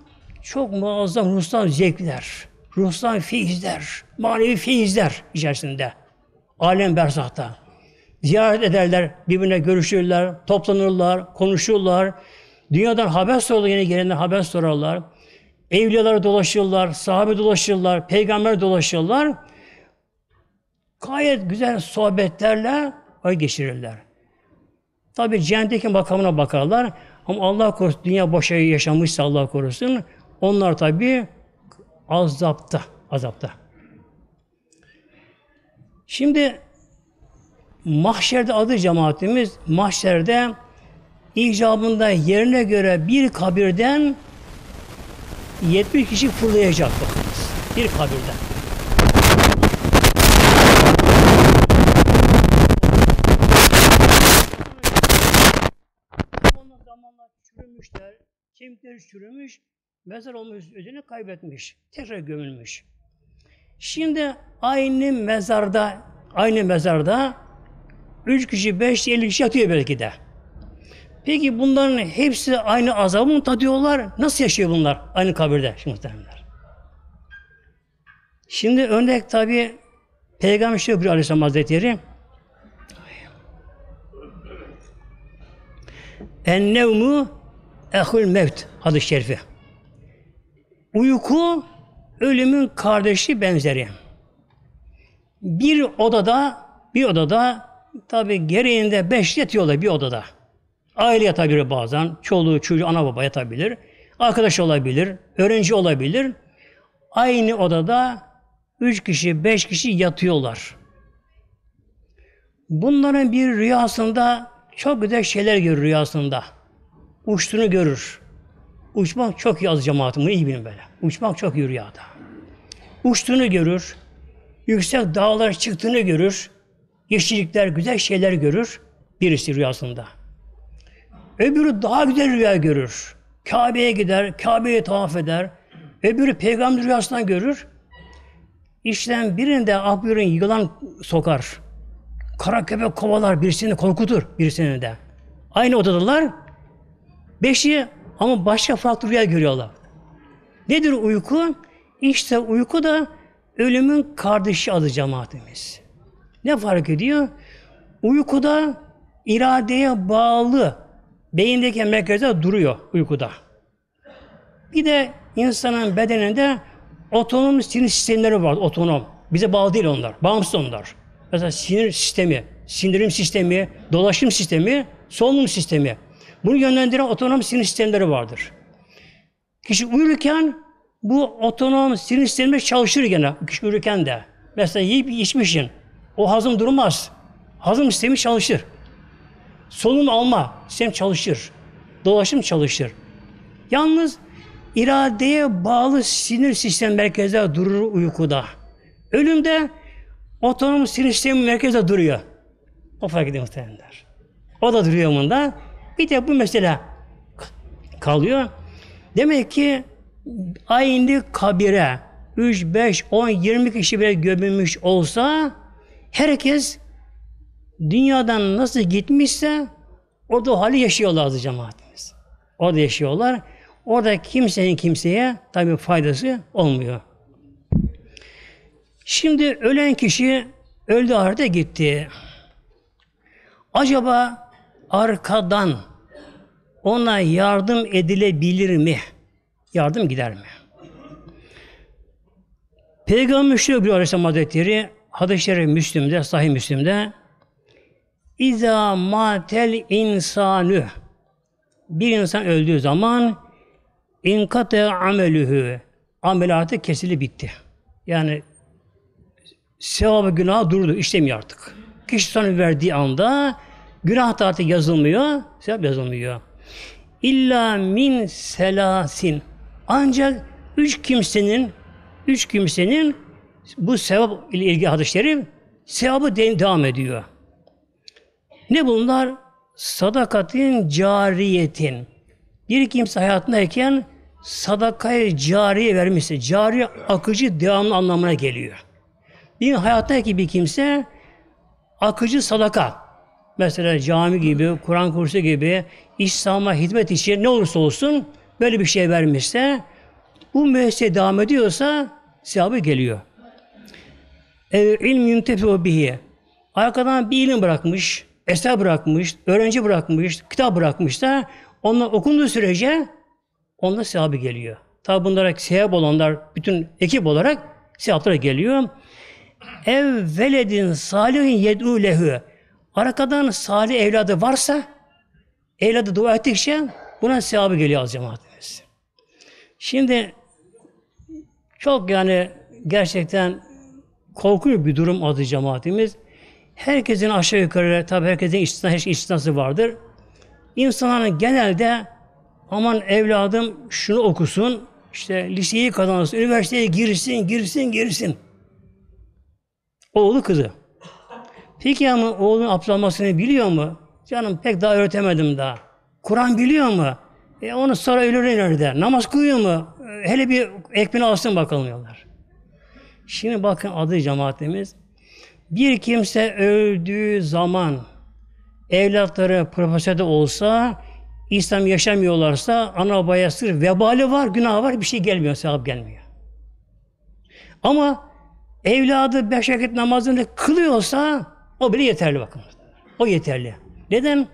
çok muazzam ruhsal zevkler, ruhsal feyizler, manevi feyizler içerisinde. Alem berzahta. Ziyaret ederler, birbirine görüşürler, toplanırlar, konuşurlar. Dünyadan haber sorarlar, yeni gelenler haber sorarlar. evliyalar dolaşırlar, sahabe dolaşırlar, peygamber dolaşırlar. Gayet güzel sohbetlerle ay geçirirler. Tabi cehennemdeki makamına bakarlar. Ama Allah korusun dünya boşa yaşamışsa Allah korusun onlar tabi azapta, azapta. Şimdi mahşerde adı cemaatimiz mahşerde icabında yerine göre bir kabirden 70 kişi fırlayacak bakınız. Bir kabirden. kemikleri çürümüş, mezar olmuş özünü kaybetmiş, tekrar gömülmüş. Şimdi aynı mezarda, aynı mezarda üç kişi, beş, elli kişi yatıyor belki de. Peki bunların hepsi aynı azabı mı tadıyorlar? Nasıl yaşıyor bunlar aynı kabirde şimdi muhtemelenler? Şimdi örnek tabi Peygamber şey yapıyor Aleyhisselam Hazretleri. Ennevmu ehul mevt hadis-i şerifi. Uyku ölümün kardeşi benzeri. Bir odada, bir odada tabi gereğinde beş yatıyorlar bir odada. Aile yatabilir bazen, çoluğu, çocuğu, ana baba yatabilir. Arkadaş olabilir, öğrenci olabilir. Aynı odada üç kişi, beş kişi yatıyorlar. Bunların bir rüyasında çok güzel şeyler görür rüyasında uçtuğunu görür. Uçmak çok yaz cemaatim bunu iyi bilin böyle. Uçmak çok yürü yağda. Uçtuğunu görür. Yüksek dağlar çıktığını görür. Yeşillikler, güzel şeyler görür. Birisi rüyasında. Öbürü daha güzel rüya görür. Kabe'ye gider, Kabe'ye tavaf eder. Öbürü peygamber rüyasından görür. İşten birinde Abdülhamid'in ah yılan sokar. Kara köpek kovalar birisini korkutur birisini de. Aynı odadalar Beşi ama başka farklı rüya görüyorlar. Nedir uyku? İşte uyku da ölümün kardeşi adı cemaatimiz. Ne fark ediyor? Uykuda iradeye bağlı beyindeki merkezde duruyor uykuda. Bir de insanın bedeninde otonom sinir sistemleri var. Otonom. Bize bağlı değil onlar. Bağımsız onlar. Mesela sinir sistemi, sindirim sistemi, dolaşım sistemi, solunum sistemi. Bunu yönlendiren otonom sinir sistemleri vardır. Kişi uyurken bu otonom sinir sistemi çalışır gene kişi uyurken de. Mesela yiyip içmişsin. O hazım durmaz. Hazım sistemi çalışır. Solunum alma sistem çalışır. Dolaşım çalışır. Yalnız iradeye bağlı sinir sistem merkezde durur uykuda. Ölümde otonom sinir sistemi merkezde duruyor. O fark ediyor muhtemelenler. O da duruyor bunda. Bir de bu mesele kalıyor. Demek ki aynı kabire 3, 5, 10, 20 kişi bile gömülmüş olsa herkes dünyadan nasıl gitmişse orada o hali yaşıyorlardı cemaatimiz. Orada yaşıyorlar. Orada kimsenin kimseye tabi faydası olmuyor. Şimdi ölen kişi öldü ahirete gitti. Acaba arkadan ona yardım edilebilir mi? Yardım gider mi? Peygamber şöyle bir Aleyhisselam Hazretleri, hadis-i şerif Müslim'de, sahih Müslim'de, İza matel insanü bir insan öldüğü zaman inkate amelühü amelatı kesili bitti. Yani sevabı günah durdu, işlemiyor artık. Kişi son verdiği anda günah da artık yazılmıyor, sevap yazılmıyor. İlla min selasin. Ancak üç kimsenin üç kimsenin bu sevap ile ilgili hadisleri i şerif sevabı devam ediyor. Ne bunlar? Sadakatin cariyetin. Bir kimse hayatındayken sadakayı cariye vermişse, cari akıcı devamlı anlamına geliyor. Bir hayattaki bir kimse akıcı sadaka, mesela cami gibi, Kur'an kursu gibi, İslam'a hizmet için ne olursa olsun böyle bir şey vermişse, bu müessese devam ediyorsa sevabı geliyor. Ev ilm yüntefi bihi. Arkadan bir ilim bırakmış, eser bırakmış, öğrenci bırakmış, kitap bırakmış da onlar okunduğu sürece onda sevabı geliyor. Tabi bunlara sevap olanlar bütün ekip olarak sevaplara geliyor. Ev veledin salihin yed'u lehu. Arkadan salih evladı varsa evladı dua ettikçe buna sevabı geliyor az cemaatimiz. Şimdi çok yani gerçekten korkuyor bir durum adı cemaatimiz. Herkesin aşağı yukarı, tabi herkesin istisna, her istisnası vardır. İnsanların genelde aman evladım şunu okusun, işte liseyi kazansın, üniversiteye girsin, girsin, girsin. Oğlu kızı. Peki ama oğlun abdestlenmesini biliyor mu? Canım pek daha öğretemedim daha. Kur'an biliyor mu? E onu sonra nerede Namaz kılıyor mu? E, hele bir ekmeğini alsın bakalım diyorlar. Şimdi bakın adı cemaatimiz. Bir kimse öldüğü zaman evlatları profesörde olsa, İslam yaşamıyorlarsa ana babaya sırf vebali var, günah var, bir şey gelmiyor, sevap gelmiyor. Ama evladı beş vakit namazını kılıyorsa o bile yeterli bakın. O yeterli. Neden?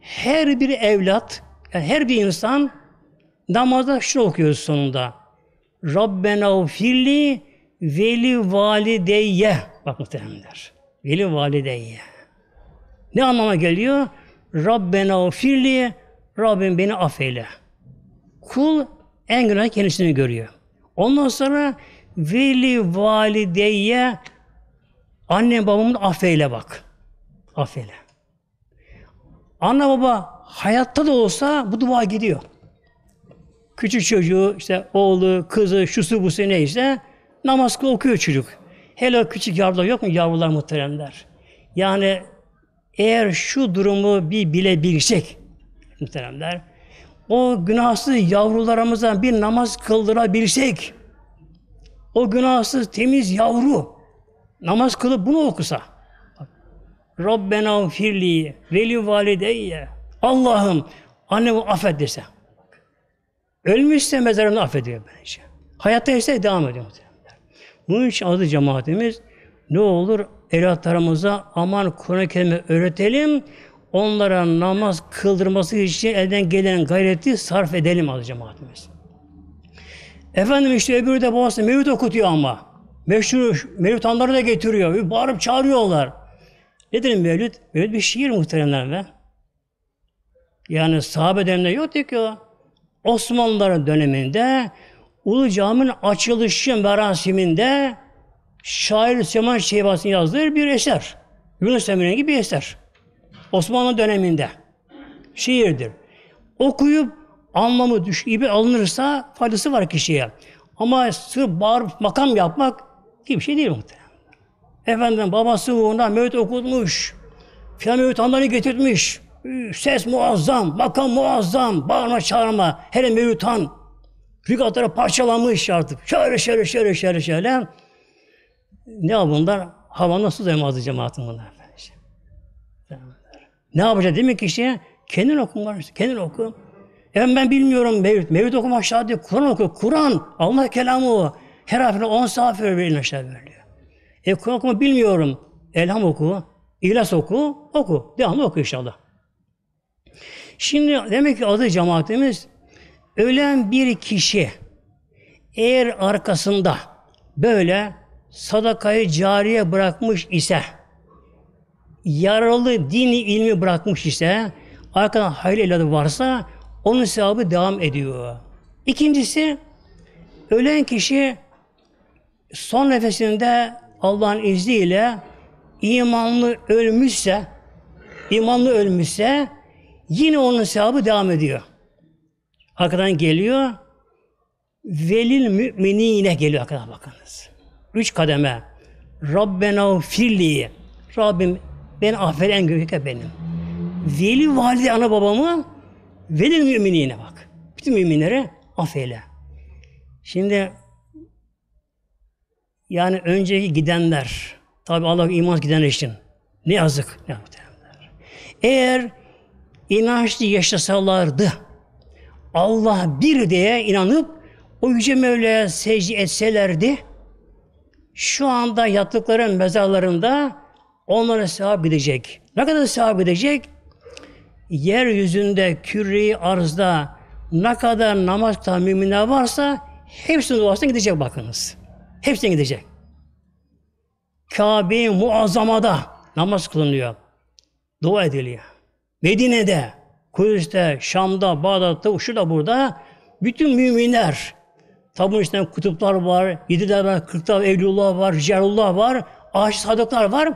Her bir evlat, yani her bir insan namazda şunu okuyor sonunda. Rabbena firli veli valideyye. Bak muhtemelenler. Veli valideyye. Ne anlama geliyor? Rabbena firli Rabbim beni affeyle. Kul en günah kendisini görüyor. Ondan sonra veli valideyye Annem babamın affeyle bak. Affeyle. Anne baba hayatta da olsa bu dua gidiyor. Küçük çocuğu, işte oğlu, kızı, şusu busu işte namaz okuyor çocuk. Hele küçük yavrular yok mu? Yavrular muhteremler. Yani eğer şu durumu bir bilebilecek muhteremler, o günahsız yavrularımıza bir namaz kıldırabilsek, o günahsız temiz yavru, Namaz kılıp bunu okusa. Rabbena firli veli valideyye. Allah'ım annemi affet dese. Ölmüşse mezarını affediyor ben işte. Şey. Hayatta ise devam ediyor. Bunun için adı cemaatimiz ne olur evlatlarımıza aman Kur'an-ı Kerim'i öğretelim. Onlara namaz kıldırması için elden gelen gayreti sarf edelim adı cemaatimiz. Efendim işte öbürü de babasına mevlüt okutuyor ama. Meşhur mevlütanları da getiriyor. Bir bağırıp çağırıyorlar. Nedir mevlüt? Mevlüt bir şiir muhteremler be. Yani sahabe döneminde yok ki o. Osmanlıların döneminde Ulu Cami'nin açılışı merasiminde şair Süleyman Şeybas'ın yazdığı bir eser. Yunus Emre'nin gibi bir eser. Osmanlı döneminde. Şiirdir. Okuyup anlamı düş gibi alınırsa faydası var kişiye. Ama sırf bağırıp makam yapmak İyi bir şey değil muhtemelen. Efendim babası uğruna mevlüt okutmuş. Filan mevlüt hanlarını getirtmiş. Ses muazzam, makam muazzam, bağırma çağırma. Hele mevlüt han. Rikatları parçalanmış artık. Şöyle şöyle şöyle şöyle şöyle. Ne yap bunlar? Hava nasıl zemazı cemaatin bunlar. Ne yapacak değil mi kişiye? Kendin okun işte. Kendin oku. Efendim ben bilmiyorum mevlüt. Mevlüt okuma aşağı diyor. Kur'an oku. Kur'an. Allah kelamı o. Her harfine on sayfa böyle elini aşağı böyle. E Kur'an okuma bilmiyorum. Elham oku, İhlas oku, oku. Devamlı oku inşallah. Şimdi demek ki adı cemaatimiz ölen bir kişi eğer arkasında böyle sadakayı cariye bırakmış ise yaralı dini ilmi bırakmış ise arkadan hayırlı evladı varsa onun sevabı devam ediyor. İkincisi ölen kişi son nefesinde Allah'ın izniyle imanlı ölmüşse imanlı ölmüşse yine onun sevabı devam ediyor. Arkadan geliyor. Velil müminine geliyor arkadan bakınız. Üç kademe. Rabbena firli. Rabbim ben affet en büyük benim. Veli valide ana babamı velil müminine bak. Bütün müminlere affeyle. Şimdi yani önceki gidenler, tabi Allah iman gidenler için. Ne yazık. Ne muhtemelenler. Eğer inançlı yaşasalardı, Allah bir diye inanıp o Yüce Mevla'ya secde etselerdi, şu anda yattıkları mezarlarında onlara sevap gidecek. Ne kadar sevap gidecek? Yeryüzünde, kürri arzda ne kadar namaz kılan müminler varsa hepsinin duasına gidecek bakınız. Hepsine gidecek. Kabe-i Muazzama'da namaz kılınıyor. Dua ediliyor. Medine'de, Kudüs'te, Şam'da, Bağdat'ta, şurada burada bütün müminler tabun içinden kutuplar var, yediler var, kırklar, evlullah var, cerullah var, ağaç sadıklar var.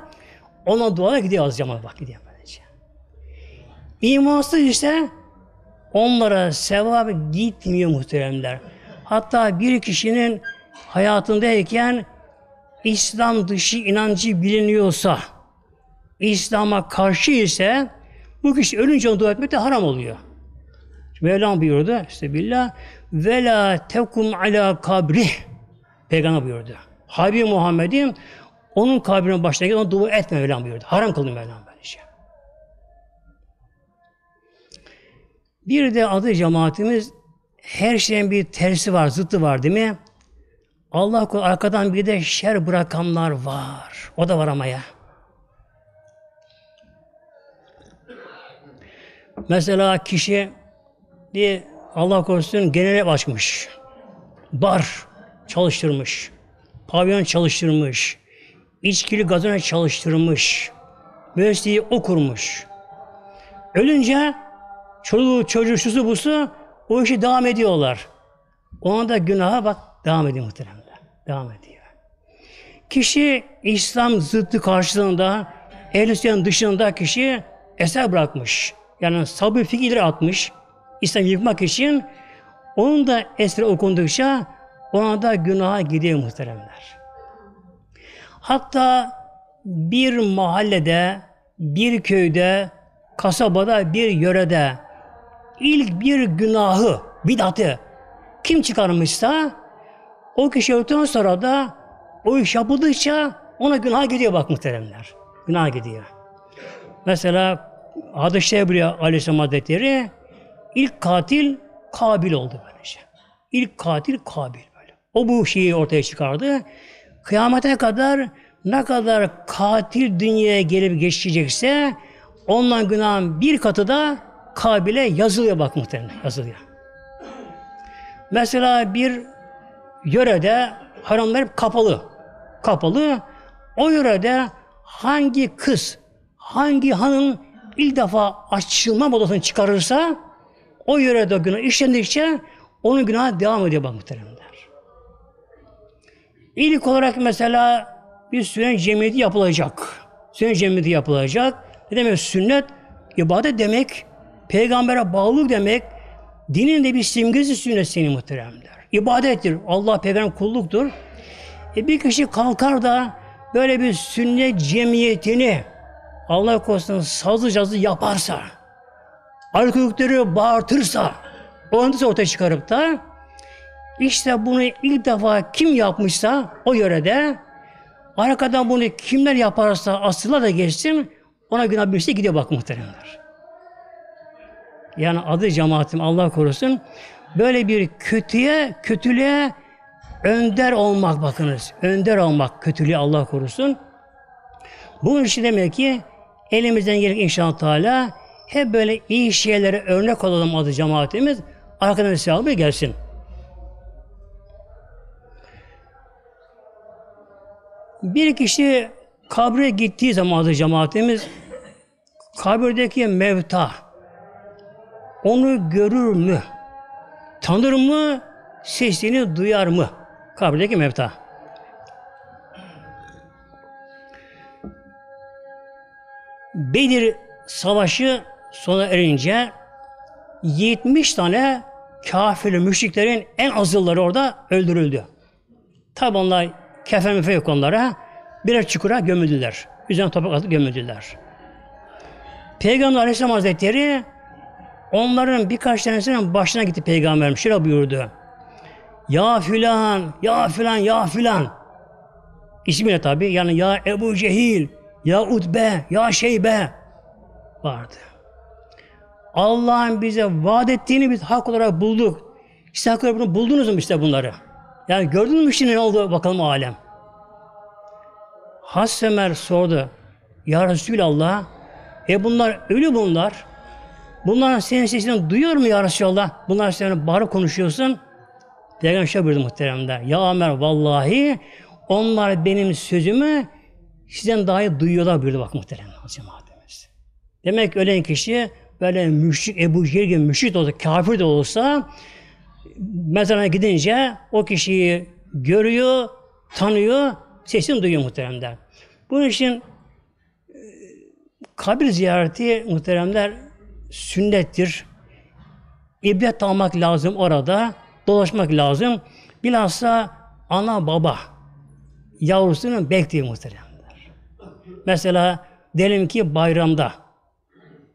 Ona duaya gidiyor az cemaat bak gidiyor böylece. İmansız işte onlara sevap gitmiyor muhteremler. Hatta bir kişinin hayatındayken İslam dışı inancı biliniyorsa, İslam'a karşı ise bu kişi ölünce dua etmek de haram oluyor. Mevlam buyurdu işte billah ve la tekum ala kabri peygamber buyurdu. Habib Muhammed'in onun kabrinin başına gidip ona dua etme Mevlam buyurdu. Haram kıldı Mevlam böylece. Bir de adı cemaatimiz her şeyin bir tersi var, zıttı var değil mi? Allah korusun arkadan bir de şer bırakanlar var. O da var ama ya. Mesela kişi diye Allah korusun genel açmış. Bar çalıştırmış. Pavyon çalıştırmış. içkili gazına çalıştırmış. Müesseyi okurmuş. Ölünce çoluğu çocuğu şusu busu o işi devam ediyorlar. Ona da günaha bak devam ediyor muhterem. Devam ediyor. Kişi İslam zıttı karşılığında ehl dışında kişi eser bırakmış. Yani sabır fikirleri atmış. İslam yıkmak için onun da eseri okundukça ona da günaha gidiyor muhteremler. Hatta bir mahallede, bir köyde, kasabada, bir yörede ilk bir günahı, bidatı kim çıkarmışsa o kişi öldükten sonra da o iş yapıldıkça ona günah gidiyor bak muhteremler. Günah gidiyor. Mesela Hadis-i Şebri Aleyhisselam Hazretleri ilk katil Kabil oldu böylece. İlk katil Kabil böyle. O bu şeyi ortaya çıkardı. Kıyamete kadar ne kadar katil dünyaya gelip geçecekse ondan günahın bir katı da Kabil'e yazılıyor bak muhtemelen yazılıyor. Mesela bir yörede haramlar kapalı. Kapalı. O yörede hangi kız, hangi hanım ilk defa açılma modasını çıkarırsa o yörede günah işlendikçe onun günahı devam ediyor bak muhteremler. İlk olarak mesela bir sünnet cemiyeti yapılacak. Sünnet cemiyeti yapılacak. Ne demek sünnet? ibadet demek, peygambere bağlılık demek, Dinin de bir simgesi sünnet seni muhteremler. İbadettir. Allah peygamber kulluktur. E bir kişi kalkar da böyle bir sünnet cemiyetini Allah korusun sazı cazı yaparsa, alkolikleri bağırtırsa, onu ortaya çıkarıp da işte bunu ilk defa kim yapmışsa o yörede arkadan bunu kimler yaparsa asıla da geçsin ona günah birisi gidiyor bak muhteremler. Yani adı cemaatim Allah korusun. Böyle bir kötüye, kötülüğe önder olmak bakınız. Önder olmak kötülüğü Allah korusun. Bunun için demek ki elimizden gelip inşallah Teala hep böyle iyi şeylere örnek olalım adı cemaatimiz. Arkadan sahibi gelsin. Bir kişi kabre gittiği zaman adı cemaatimiz kabirdeki mevta onu görür mü? Tanır mı? Sesini duyar mı? Kabirdeki Mevta. Bedir savaşı sona erince 70 tane kafir müşriklerin en azılları orada öldürüldü. Tabi onlar kefen mefe yok onlara. Birer çukura gömüldüler. Üzerine toprak atıp gömüldüler. Peygamber Aleyhisselam Hazretleri Onların birkaç tanesinin başına gitti peygamberim. Şöyle buyurdu. Ya filan, ya filan, ya filan. İsmiyle tabi. Yani ya Ebu Cehil, ya Utbe, ya Şeybe vardı. Allah'ın bize vaat ettiğini biz hak olarak bulduk. İşte hak olarak bunu buldunuz mu işte bunları? Yani gördün mü şimdi ne oldu bakalım alem? Hasemer sordu. Ya Resulallah, e bunlar ölü bunlar. Bunların senin sesinden duyuyor mu ya Resulallah? Bunlar senin bağırıp konuşuyorsun. Peygamber şey buyurdu muhteremler. Ya Amer vallahi onlar benim sözümü sizden daha iyi duyuyorlar buyurdu bak muhterem cemaatimiz. Demek ölen kişi böyle müşrik, Ebu Cehil gibi müşrik de olsa, kafir de olsa mezarına gidince o kişiyi görüyor, tanıyor, sesini duyuyor muhteremler. Bunun için e, kabir ziyareti muhteremler sünnettir. İbret almak lazım orada, dolaşmak lazım. Bilhassa ana baba yavrusunu bekliyor muhteremler. Mesela diyelim ki bayramda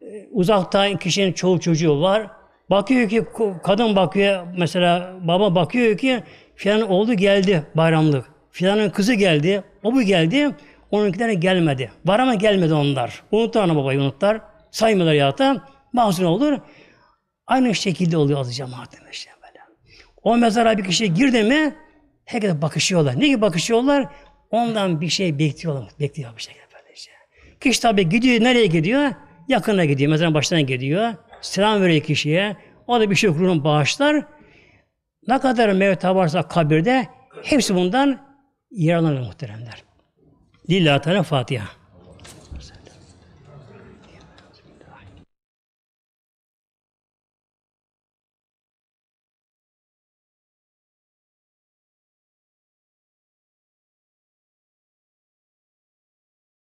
e, uzakta kişinin çoğu çocuğu var. Bakıyor ki kadın bakıyor mesela baba bakıyor ki filan oğlu geldi bayramlık. Filanın kızı geldi, o bu geldi. Onunkilerine gelmedi. Var ama gelmedi onlar. Unuttu ana babayı unuttular. Saymıyorlar ya da mahzun olur. Aynı şekilde oluyor az cemaat demişler böyle. O mezara bir kişi girdi mi herkese bakışıyorlar. Ne gibi bakışıyorlar? Ondan bir şey bekliyorlar. Bekliyor bir şekilde böylece. Kişi tabi gidiyor. Nereye gidiyor? Yakına gidiyor. Mezarın başına gidiyor. Selam veriyor kişiye. O da bir şey kurulun bağışlar. Ne kadar mevta varsa kabirde hepsi bundan yararlanır muhteremler. Lillahi Teala Fatiha.